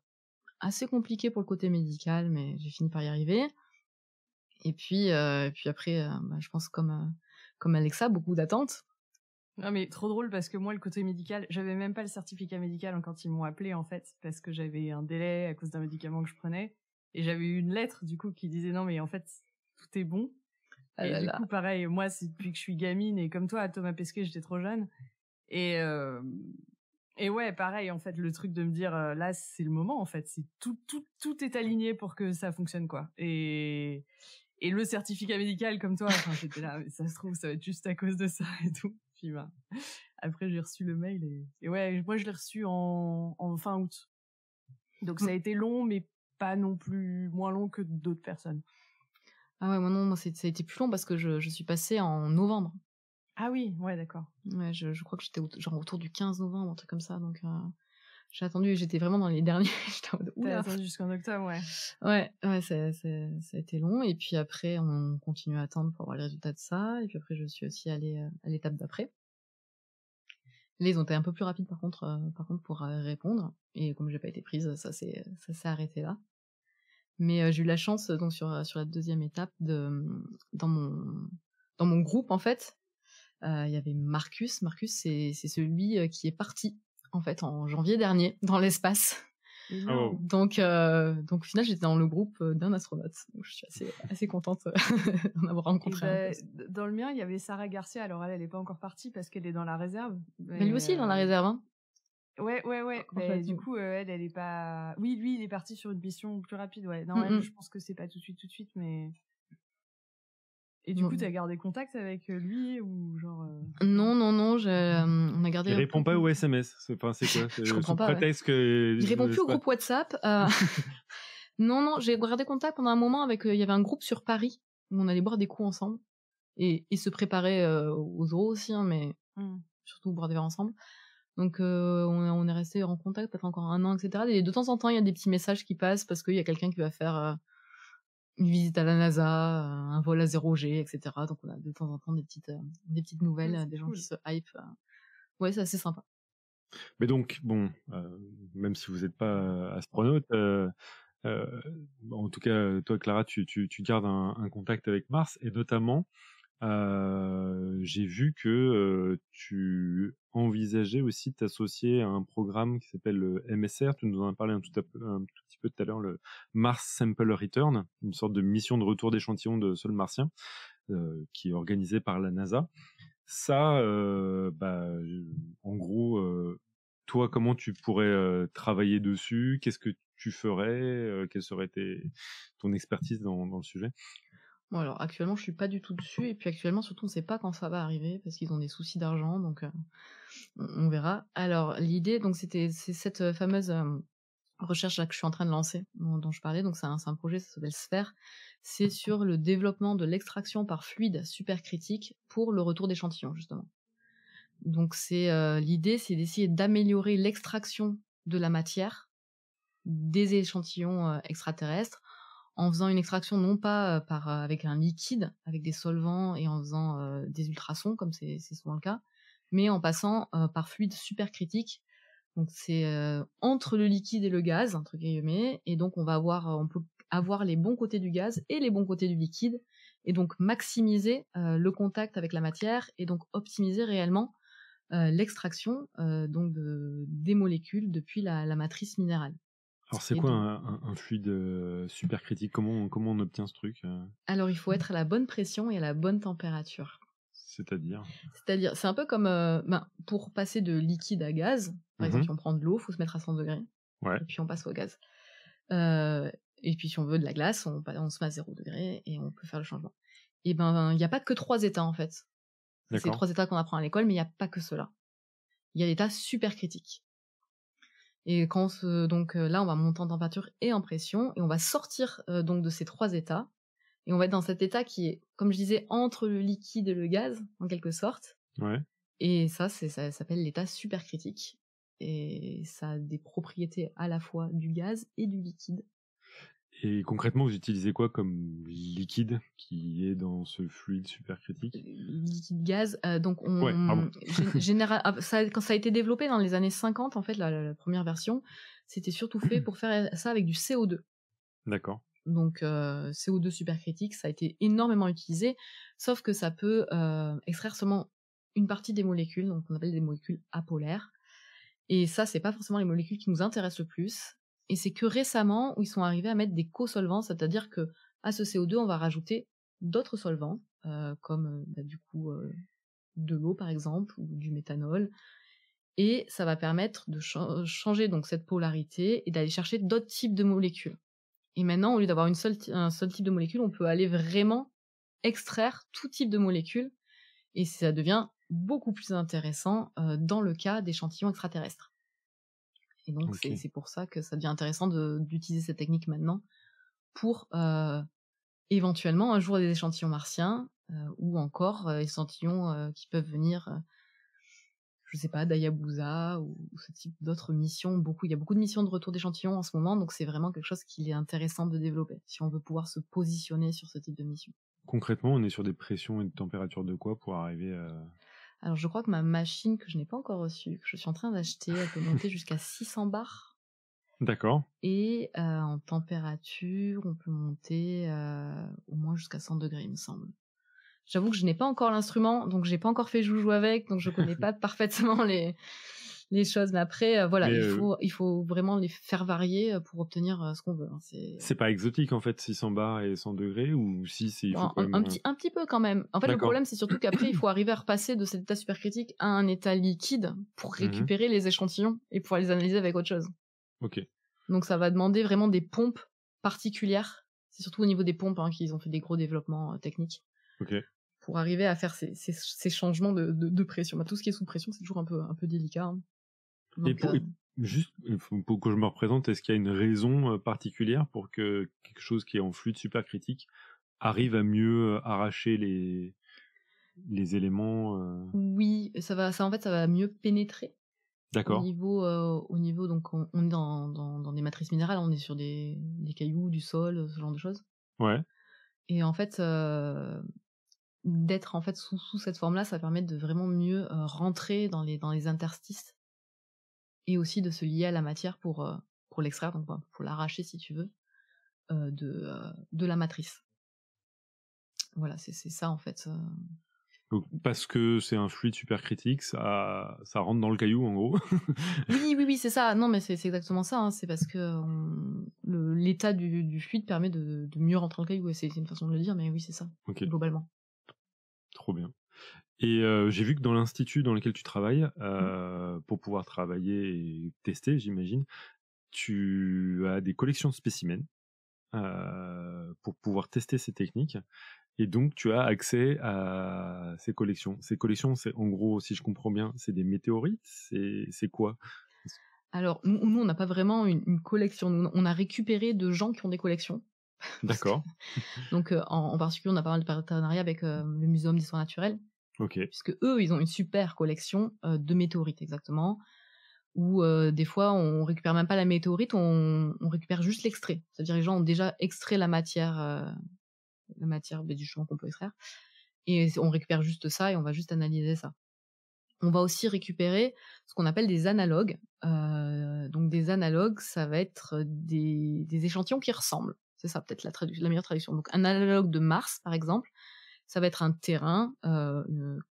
assez compliqué pour le côté médical, mais j'ai fini par y arriver. Et puis, euh, après, bah, je pense comme comme Alexa, beaucoup d'attentes. Non mais trop drôle parce que moi le côté médical, j'avais même pas le certificat médical quand ils m'ont appelé en fait parce que j'avais un délai à cause d'un médicament que je prenais et j'avais eu une lettre du coup qui disait non mais en fait tout est bon. Ah et du coup pareil, moi c'est depuis que je suis gamine et comme toi Thomas Pesquet j'étais trop jeune. Et euh, et ouais pareil en fait le truc de me dire euh, là c'est le moment en fait c'est tout tout tout est aligné pour que ça fonctionne quoi. Et et le certificat médical comme toi enfin j'étais là ça se trouve ça va être juste à cause de ça et tout. Puis bah, après j'ai reçu le mail et, ouais moi je l'ai reçu en en fin août. Donc ça a hmm. été long mais pas non plus moins long que d'autres personnes. Ah ouais, moi non, moi, ça a été plus long parce que je, suis passée en novembre. Ah oui, ouais, d'accord. Ouais, je, crois que j'étais genre autour du 15 novembre, un truc comme ça. Donc euh, j'ai attendu, j'étais vraiment dans les derniers. T'as attendu jusqu'en octobre, ouais. Ouais, ouais, ça, a été long. Et puis après, on continue à attendre pour avoir les résultats de ça. Et puis après, je suis aussi allée euh, à l'étape d'après. Les ont été un peu plus rapides par contre, euh, par contre pour euh, répondre. Et comme j'ai pas été prise, ça s'est, arrêté là. Mais euh, j'ai eu la chance donc sur, la deuxième étape de mmh, dans mon dans mon groupe en fait, il y avait Marcus. Marcus c'est celui qui est parti en fait en janvier dernier dans l'espace. Oh. Donc, euh, donc au final, j'étais dans le groupe euh, d'un astronaute. Donc, je suis assez, assez contente euh, d'en avoir rencontré. Bah, dans le mien, il y avait Sarah Garcia. Alors elle, elle n'est pas encore partie parce qu'elle est dans la réserve. Mais, lui aussi, est dans la réserve. Hein. Ouais, ouais, ouais. Bah, du coup, elle, elle est pas. Oui, lui, il est parti sur une mission plus rapide. Ouais. Non, hum, hum. je pense que c'est pas tout de suite, tout de suite, mais. Et du coup, tu as gardé contact avec euh, lui ou genre euh, Non, non, non, euh, on a gardé. Il répond pas aux SMS. C'est quoi Je comprends pas. il répond plus au groupe WhatsApp. non, non, j'ai gardé contact pendant un moment avec. Il y avait un groupe sur Paris où on allait boire des coups ensemble et, se préparer aux euros aussi, hein, mais mmh. surtout boire des verres ensemble. Donc on, est resté en contact peut-être encore un an, etc. Et de temps en temps, il y a des petits messages qui passent parce qu'il y a quelqu'un qui va faire une visite à la NASA, un vol à 0G, etc. Donc on a de temps en temps des petites, euh, des petites ah, nouvelles, euh, des gens qui se hype. Euh. Ouais, c'est assez sympa. Mais donc, bon, même si vous n'êtes pas astronaute, en tout cas, toi, Clara, tu, tu, gardes un, un, contact avec Mars, et notamment, j'ai vu que tu envisageais aussi de t'associer à un programme qui s'appelle le MSR. Tu nous en as parlé un tout, petit peu tout à l'heure, le Mars Sample Return, une sorte de mission de retour d'échantillons de sol martien qui est organisée par la NASA. Ça, bah, en gros, toi, comment tu pourrais travailler dessus Qu'est-ce que tu ferais Quelle serait ton expertise dans le sujet Bon alors actuellement je suis pas du tout dessus et puis actuellement surtout on sait pas quand ça va arriver parce qu'ils ont des soucis d'argent donc euh, on, verra. Alors l'idée donc c'était c'est cette euh, fameuse euh, recherche là que je suis en train de lancer dont, je parlais donc c'est un, projet ça s'appelle Sphère. C'est sur le développement de l'extraction par fluide supercritique pour le retour d'échantillons justement. Donc c'est l'idée c'est d'essayer d'améliorer l'extraction de la matière des échantillons extraterrestres en faisant une extraction non pas par avec un liquide, avec des solvants et en faisant des ultrasons comme c'est souvent le cas, mais en passant par fluide supercritique. Donc c'est entre le liquide et le gaz entre guillemets, et donc on va avoir on peut avoir les bons côtés du gaz et les bons côtés du liquide, et donc maximiser le contact avec la matière et donc optimiser réellement l'extraction donc des molécules depuis la matrice minérale. Alors c'est quoi un, fluide euh, super critique comment, on obtient ce truc euh? Alors il faut être à la bonne pression et à la bonne température. C'est-à-dire C'est-à-dire, c'est un peu comme euh, ben, pour passer de liquide à gaz. Par mmh exemple, si on prend de l'eau, il faut se mettre à 100 degrés. Et puis on passe au gaz. et puis si on veut de la glace, on, se met à 0 degrés et on peut faire le changement. Et ben, il n'y a pas que trois états en fait. C'est trois états qu'on apprend à l'école, mais il n'y a pas que cela. Il y a l'état super critique. Et quand donc euh, là, on va monter en température et en pression, et on va sortir euh, donc de ces trois états, et on va être dans cet état qui est, comme je disais, entre le liquide et le gaz, en quelque sorte. Et ça, ça, ça s'appelle l'état supercritique. Et ça a des propriétés à la fois du gaz et du liquide. Et concrètement, vous utilisez quoi comme liquide qui est dans ce fluide supercritique euh, Liquide gaz. Euh, donc, on, ah, quand ça a été développé dans les années 50, en fait, la, première version, c'était surtout fait pour faire ça avec du CO2. D'accord. Donc, euh, CO2 supercritique, ça a été énormément utilisé, sauf que ça peut extraire seulement une partie des molécules, donc on appelle des molécules apolaires. Et ça, c'est pas forcément les molécules qui nous intéressent le plus. Et c'est que récemment ils sont arrivés à mettre des co-solvants, c'est-à-dire que à ce CO2, on va rajouter d'autres solvants, euh, comme euh, bah, du coup euh, de l'eau par exemple ou du méthanol, et ça va permettre de changer donc cette polarité et d'aller chercher d'autres types de molécules. Et maintenant, au lieu d'avoir un seul type de molécule, on peut aller vraiment extraire tout type de molécules. et ça devient beaucoup plus intéressant dans le cas d'échantillons extraterrestres. Et donc c'est pour ça que ça devient intéressant d'utiliser cette technique maintenant pour euh, éventuellement un jour des échantillons martiens euh, ou encore euh, échantillons qui peuvent venir, je ne sais pas, d'Ayabusa ou, ce type d'autres missions. Beaucoup, il y a beaucoup de missions de retour d'échantillons en ce moment, donc c'est vraiment quelque chose qui est intéressant de développer si on veut pouvoir se positionner sur ce type de mission. Concrètement, on est sur des pressions et des températures de quoi pour arriver à... Alors je crois que ma machine que je n'ai pas encore reçue, que je suis en train d'acheter, elle peut monter jusqu'à 600 bars. D'accord. Et euh, en température, on peut monter euh, au moins jusqu'à 100 degrés, il me semble. J'avoue que je n'ai pas encore l'instrument, donc n'ai pas encore fait joujou avec, donc je ne connais pas parfaitement les les choses. Mais après, euh, voilà, euh, il, faut, vraiment les faire varier euh, pour obtenir ce qu'on veut. Hein. C'est pas exotique en fait, 600 bars et 100 degrés ou si c'est. un, petit, un petit peu quand même. En fait, le problème, c'est surtout qu'après, il faut arriver à repasser de cet état supercritique à un état liquide pour mmh récupérer les échantillons et pouvoir les analyser avec autre chose. Ok. Donc ça va demander vraiment des pompes particulières. C'est surtout au niveau des pompes hein, qu'ils ont fait des gros développements techniques. Pour arriver à faire ces, changements de, pression. Bah, tout ce qui est sous pression, c'est toujours un peu, un peu délicat. Hein. Euh, juste pour que je me représente, est-ce qu'il y a une raison euh, particulière pour que quelque chose qui est en flux de supercritique arrive à mieux euh, arracher les les éléments Oui, ça va, ça en fait, ça va mieux pénétrer. D'accord. Au niveau, au niveau, donc on, est dans, dans, des matrices minérales, on est sur des, des, cailloux, du sol, ce genre de choses. Ouais. Et en fait, d'être en fait sous, sous cette forme-là, ça permet de vraiment mieux rentrer dans les dans les interstices et aussi de se lier à la matière pour, euh, pour l'extraire, donc ben, pour l'arracher si tu veux, euh, de, euh, de la matrice. Voilà, c'est ça en fait. parce que c'est un fluide super critique, ça, ça rentre dans le caillou en gros. oui, oui, oui, c'est ça. Non, mais c'est exactement ça. Hein. C'est parce que l'état du, fluide permet de, mieux rentrer dans le caillou. C'est une façon de le dire, mais oui, c'est ça, globalement. Trop bien. Et euh, j'ai vu que dans l'institut dans lequel tu travailles, euh, mmh. pour pouvoir travailler et tester, j'imagine, tu as des collections de spécimens euh, pour pouvoir tester ces techniques. Et donc, tu as accès à ces collections. Ces collections, c'est en gros, si je comprends bien, c'est des météorites. C'est quoi Alors, nous, on n'a pas vraiment une, collection. on a récupéré de gens qui ont des collections. D'accord. donc, en, particulier, on a pas mal de partenariats avec le Muséum d'histoire naturelle, Okay. Puisque eux, ils ont une super collection euh, de météorites, exactement. Où euh, des fois, on récupère même pas la météorite, on, récupère juste l'extrait. C'est-à-dire les gens ont déjà extrait la matière, euh, la matière ben, du champ qu'on peut extraire, et on récupère juste ça et on va juste analyser ça. On va aussi récupérer ce qu'on appelle des analogues. donc des analogues, ça va être des, des échantillons qui ressemblent. C'est ça peut-être la, la meilleure traduction. Donc un analogue de Mars, par exemple, ça va être un terrain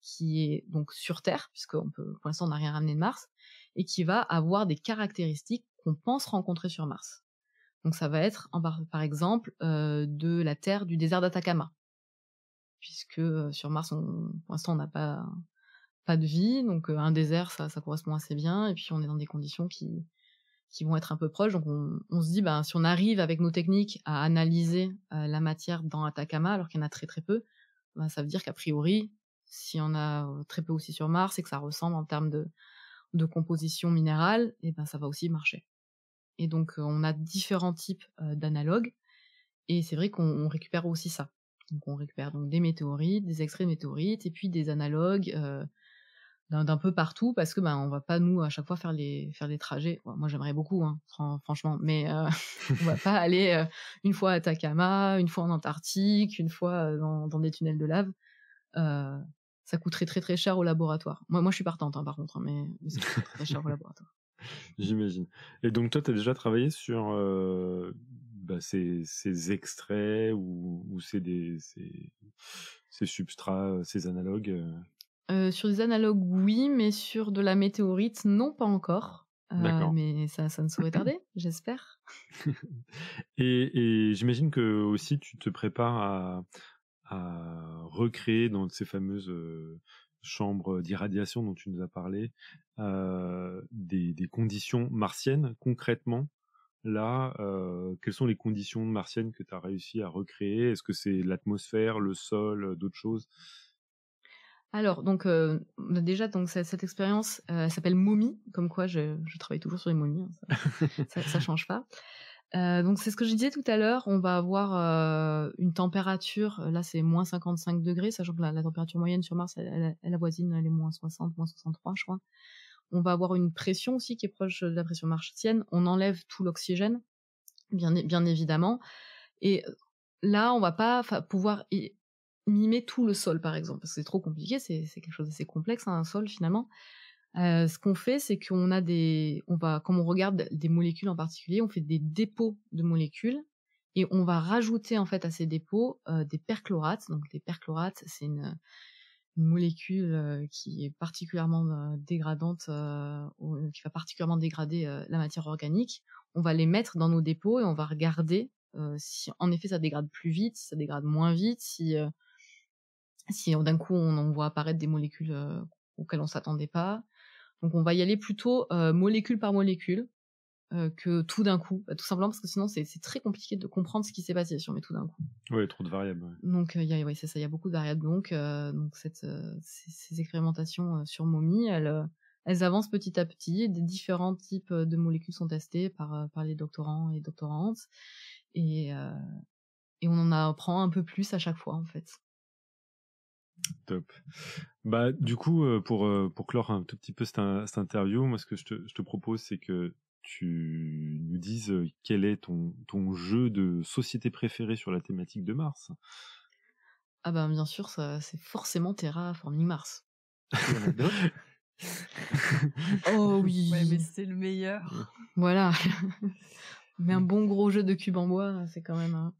qui est donc sur Terre, puisque pour l'instant, on n'a rien ramené de Mars, et qui va avoir des caractéristiques qu'on pense rencontrer sur Mars. Donc ça va être, par exemple, de la terre du désert d'Atacama, puisque sur Mars, pour l'instant, on n'a pas pas de vie, donc un désert, ça, correspond assez bien, et puis on est dans des conditions qui qui vont être un peu proches. Donc on, se dit, ben, si on arrive avec nos techniques à analyser la matière dans Atacama, alors qu'il y en a très très peu, bah, ça veut dire qu'a priori, si on a très peu aussi sur Mars et que ça ressemble en termes de, composition minérale, et eh ben ça va aussi marcher. Et donc on a différents types d'analogues, et c'est vrai qu'on récupère aussi ça. Donc on récupère donc des météorites, des extraits de météorites, et puis des analogues d'un peu partout parce que ben on va pas nous à chaque fois faire les faire trajets moi j'aimerais beaucoup hein, franchement mais euh, on va pas aller euh, une fois à Takama une fois en Antarctique une fois euh, dans, des tunnels de lave ça coûterait très très cher au laboratoire moi moi je suis partante hein, par contre hein, mais, ça coûterait très cher au laboratoire j'imagine et donc toi tu as déjà travaillé sur bah, ces, extraits ou, ces substrats ces analogues euh, sur des analogues, oui, mais sur de la météorite, non, pas encore. Euh, mais ça, ne saurait tarder, j'espère. et, j'imagine que aussi tu te prépares à, recréer dans ces fameuses euh, chambres d'irradiation dont tu nous as parlé des, conditions martiennes concrètement. Là, quelles sont les conditions martiennes que tu as réussi à recréer Est-ce que c'est l'atmosphère, le sol, d'autres choses alors, donc, euh, déjà, donc, cette, expérience euh, s'appelle Momie, comme quoi je, travaille toujours sur les momies, hein, ça, ça, change pas. Euh, donc, c'est ce que je disais tout à l'heure, on va avoir une température, là c'est moins 55 degrés, sachant que la, température moyenne sur Mars, elle, elle, elle avoisine les moins 60, moins 63, je crois. On va avoir une pression aussi qui est proche de la pression martienne, on enlève tout l'oxygène, bien, bien évidemment, et là, on va pas pouvoir mimer tout le sol, par exemple, parce que c'est trop compliqué, c'est quelque chose d'assez complexe, hein, un sol finalement. Euh, ce qu'on fait, c'est qu'on a des, on va, quand on regarde des molécules en particulier, on fait des dépôts de molécules et on va rajouter en fait à ces dépôts euh, des perchlorates. Donc les perchlorates, c'est une, molécule euh, qui est particulièrement dégradante, qui va particulièrement dégrader la matière organique. On va les mettre dans nos dépôts et on va regarder si en effet ça dégrade plus vite, si ça dégrade moins vite, si si d'un coup on en voit apparaître des molécules euh, auxquelles on s'attendait pas. Donc on va y aller plutôt euh, molécule par molécule euh, que tout d'un coup, bah, tout simplement parce que sinon c'est très compliqué de comprendre ce qui s'est passé si on met tout d'un coup. Oui, trop de variables. Donc il y a, c'est ça, il y a beaucoup de variables. Donc, donc ces, expérimentations sur momie, elles avancent petit à petit. Des différents types de molécules sont testées par, par les doctorants et doctorantes. Et, et on en apprend un peu plus à chaque fois, en fait. Top. Bah, du coup, euh, pour, euh, pour clore un tout petit peu cette, interview, moi, ce que je te, je te propose, c'est que tu nous dises euh, quel est ton, ton jeu de société préféré sur la thématique de Mars. Ah bah bien sûr, ça c'est forcément Terraforming Mars. oh oui. Ouais, mais c'est le meilleur. Voilà. mais un bon gros jeu de cube en bois, c'est quand même.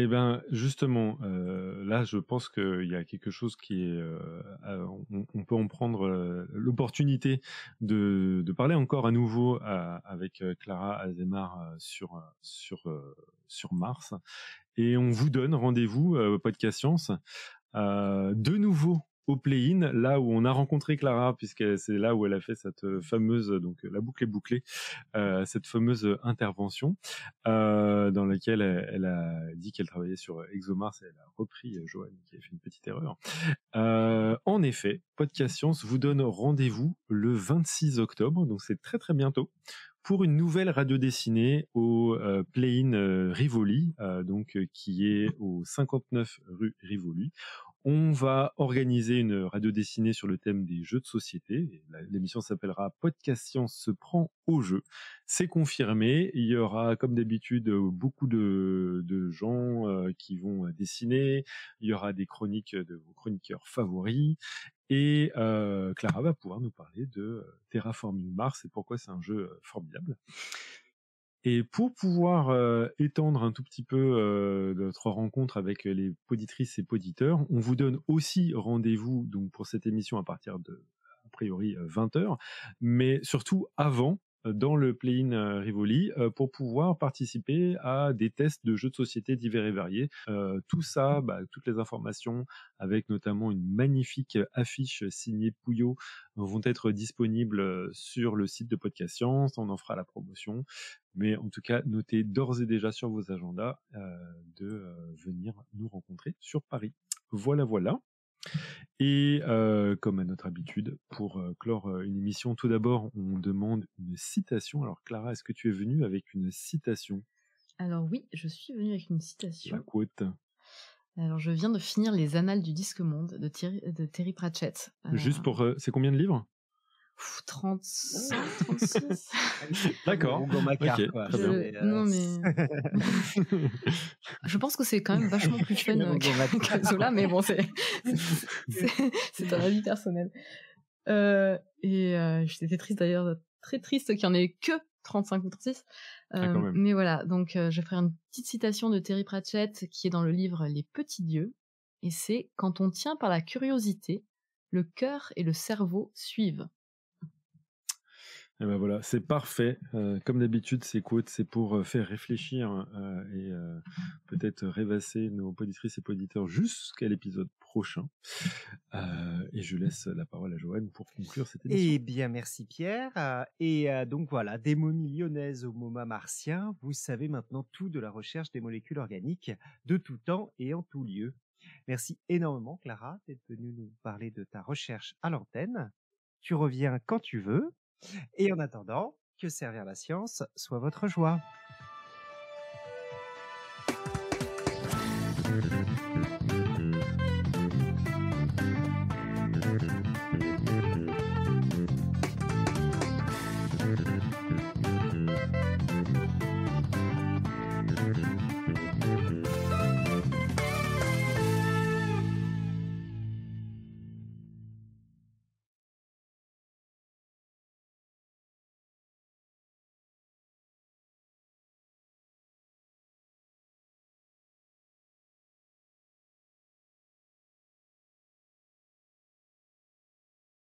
Eh bien, justement, euh, là, je pense qu'il y a quelque chose qui est... Euh, euh, on, peut en prendre l'opportunité de, parler encore à nouveau avec Clara Azemar sur, sur Mars. Et on vous donne rendez-vous, Podcast Science, de nouveau au play là où on a rencontré Clara, puisque c'est là où elle a fait cette fameuse, donc euh, la boucle est bouclée, euh, cette fameuse intervention euh, dans laquelle elle, a dit qu'elle travaillait sur ExoMars et elle a repris Joanne qui a fait une petite erreur. en effet, Podcast Science vous donne rendez-vous le 26 octobre, donc c'est très très bientôt pour une nouvelle radio dessinée au Play-in Rivoli, donc qui est au 59 rue Rivoli. On va organiser une radio dessinée sur le thème des jeux de société. L'émission s'appellera Podcast Science se prend au jeu. C'est confirmé. Il y aura, comme d'habitude, beaucoup de, gens euh, qui vont euh, dessiner. Il y aura des chroniques de vos chroniqueurs favoris. Et euh, Clara va pouvoir nous parler de Terraforming Mars et pourquoi c'est un jeu formidable. Et pour pouvoir euh, étendre un tout petit peu euh, notre rencontre avec euh, les poditrices et poditeurs, on vous donne aussi rendez-vous donc pour cette émission à partir de a priori 20 h mais surtout avant dans le play-in euh, Rivoli euh, pour pouvoir participer à des tests de jeux de société divers et variés. Euh, tout ça, bah, toutes les informations, avec notamment une magnifique affiche signée Pouillot, vont être disponibles sur le site de Podcast Science. On en fera la promotion. Mais en tout cas, notez d'ores et déjà sur vos agendas de venir nous rencontrer sur Paris. Voilà, voilà. Et euh, comme à notre habitude, pour euh, clore euh, une émission, tout d'abord, on demande une citation. Alors Clara, est-ce que tu es venue avec une citation Alors oui, je suis venue avec une citation. La quote. Alors je viens de finir Les Annales du Disque Monde de Terry Pratchett. Juste pour... c'est combien de livres 35, 36. Ah, ah D'accord. Euh, je... je pense que c'est quand même vachement plus fun euh, que Zola, mais bon, c'est, c'est un avis personnel. Euh, et j'étais triste d'ailleurs, très triste qu'il n'y en ait que 35 ou 36. Ah, mais voilà, donc je ferai une petite citation de Terry Pratchett qui est dans le livre Les Petits Dieux. Et c'est Quand on tient par la curiosité, le cœur et le cerveau suivent. Et eh ben voilà, c'est parfait. Euh, comme d'habitude, ces quotes, c'est pour euh, faire réfléchir euh, et peut-être rêvasser nos poditrices et auditeurs jusqu'à l'épisode prochain. et je laisse la parole à Joanne pour conclure cette eh émission. Eh bien, merci Pierre. Et donc voilà, des démonie lyonnaises au MoMA martien, vous savez maintenant tout de la recherche des molécules organiques de tout temps et en tout lieu. Merci énormément Clara d'être venue nous parler de ta recherche à l'antenne. Tu reviens quand tu veux. Et en attendant, que servir la science soit votre joie.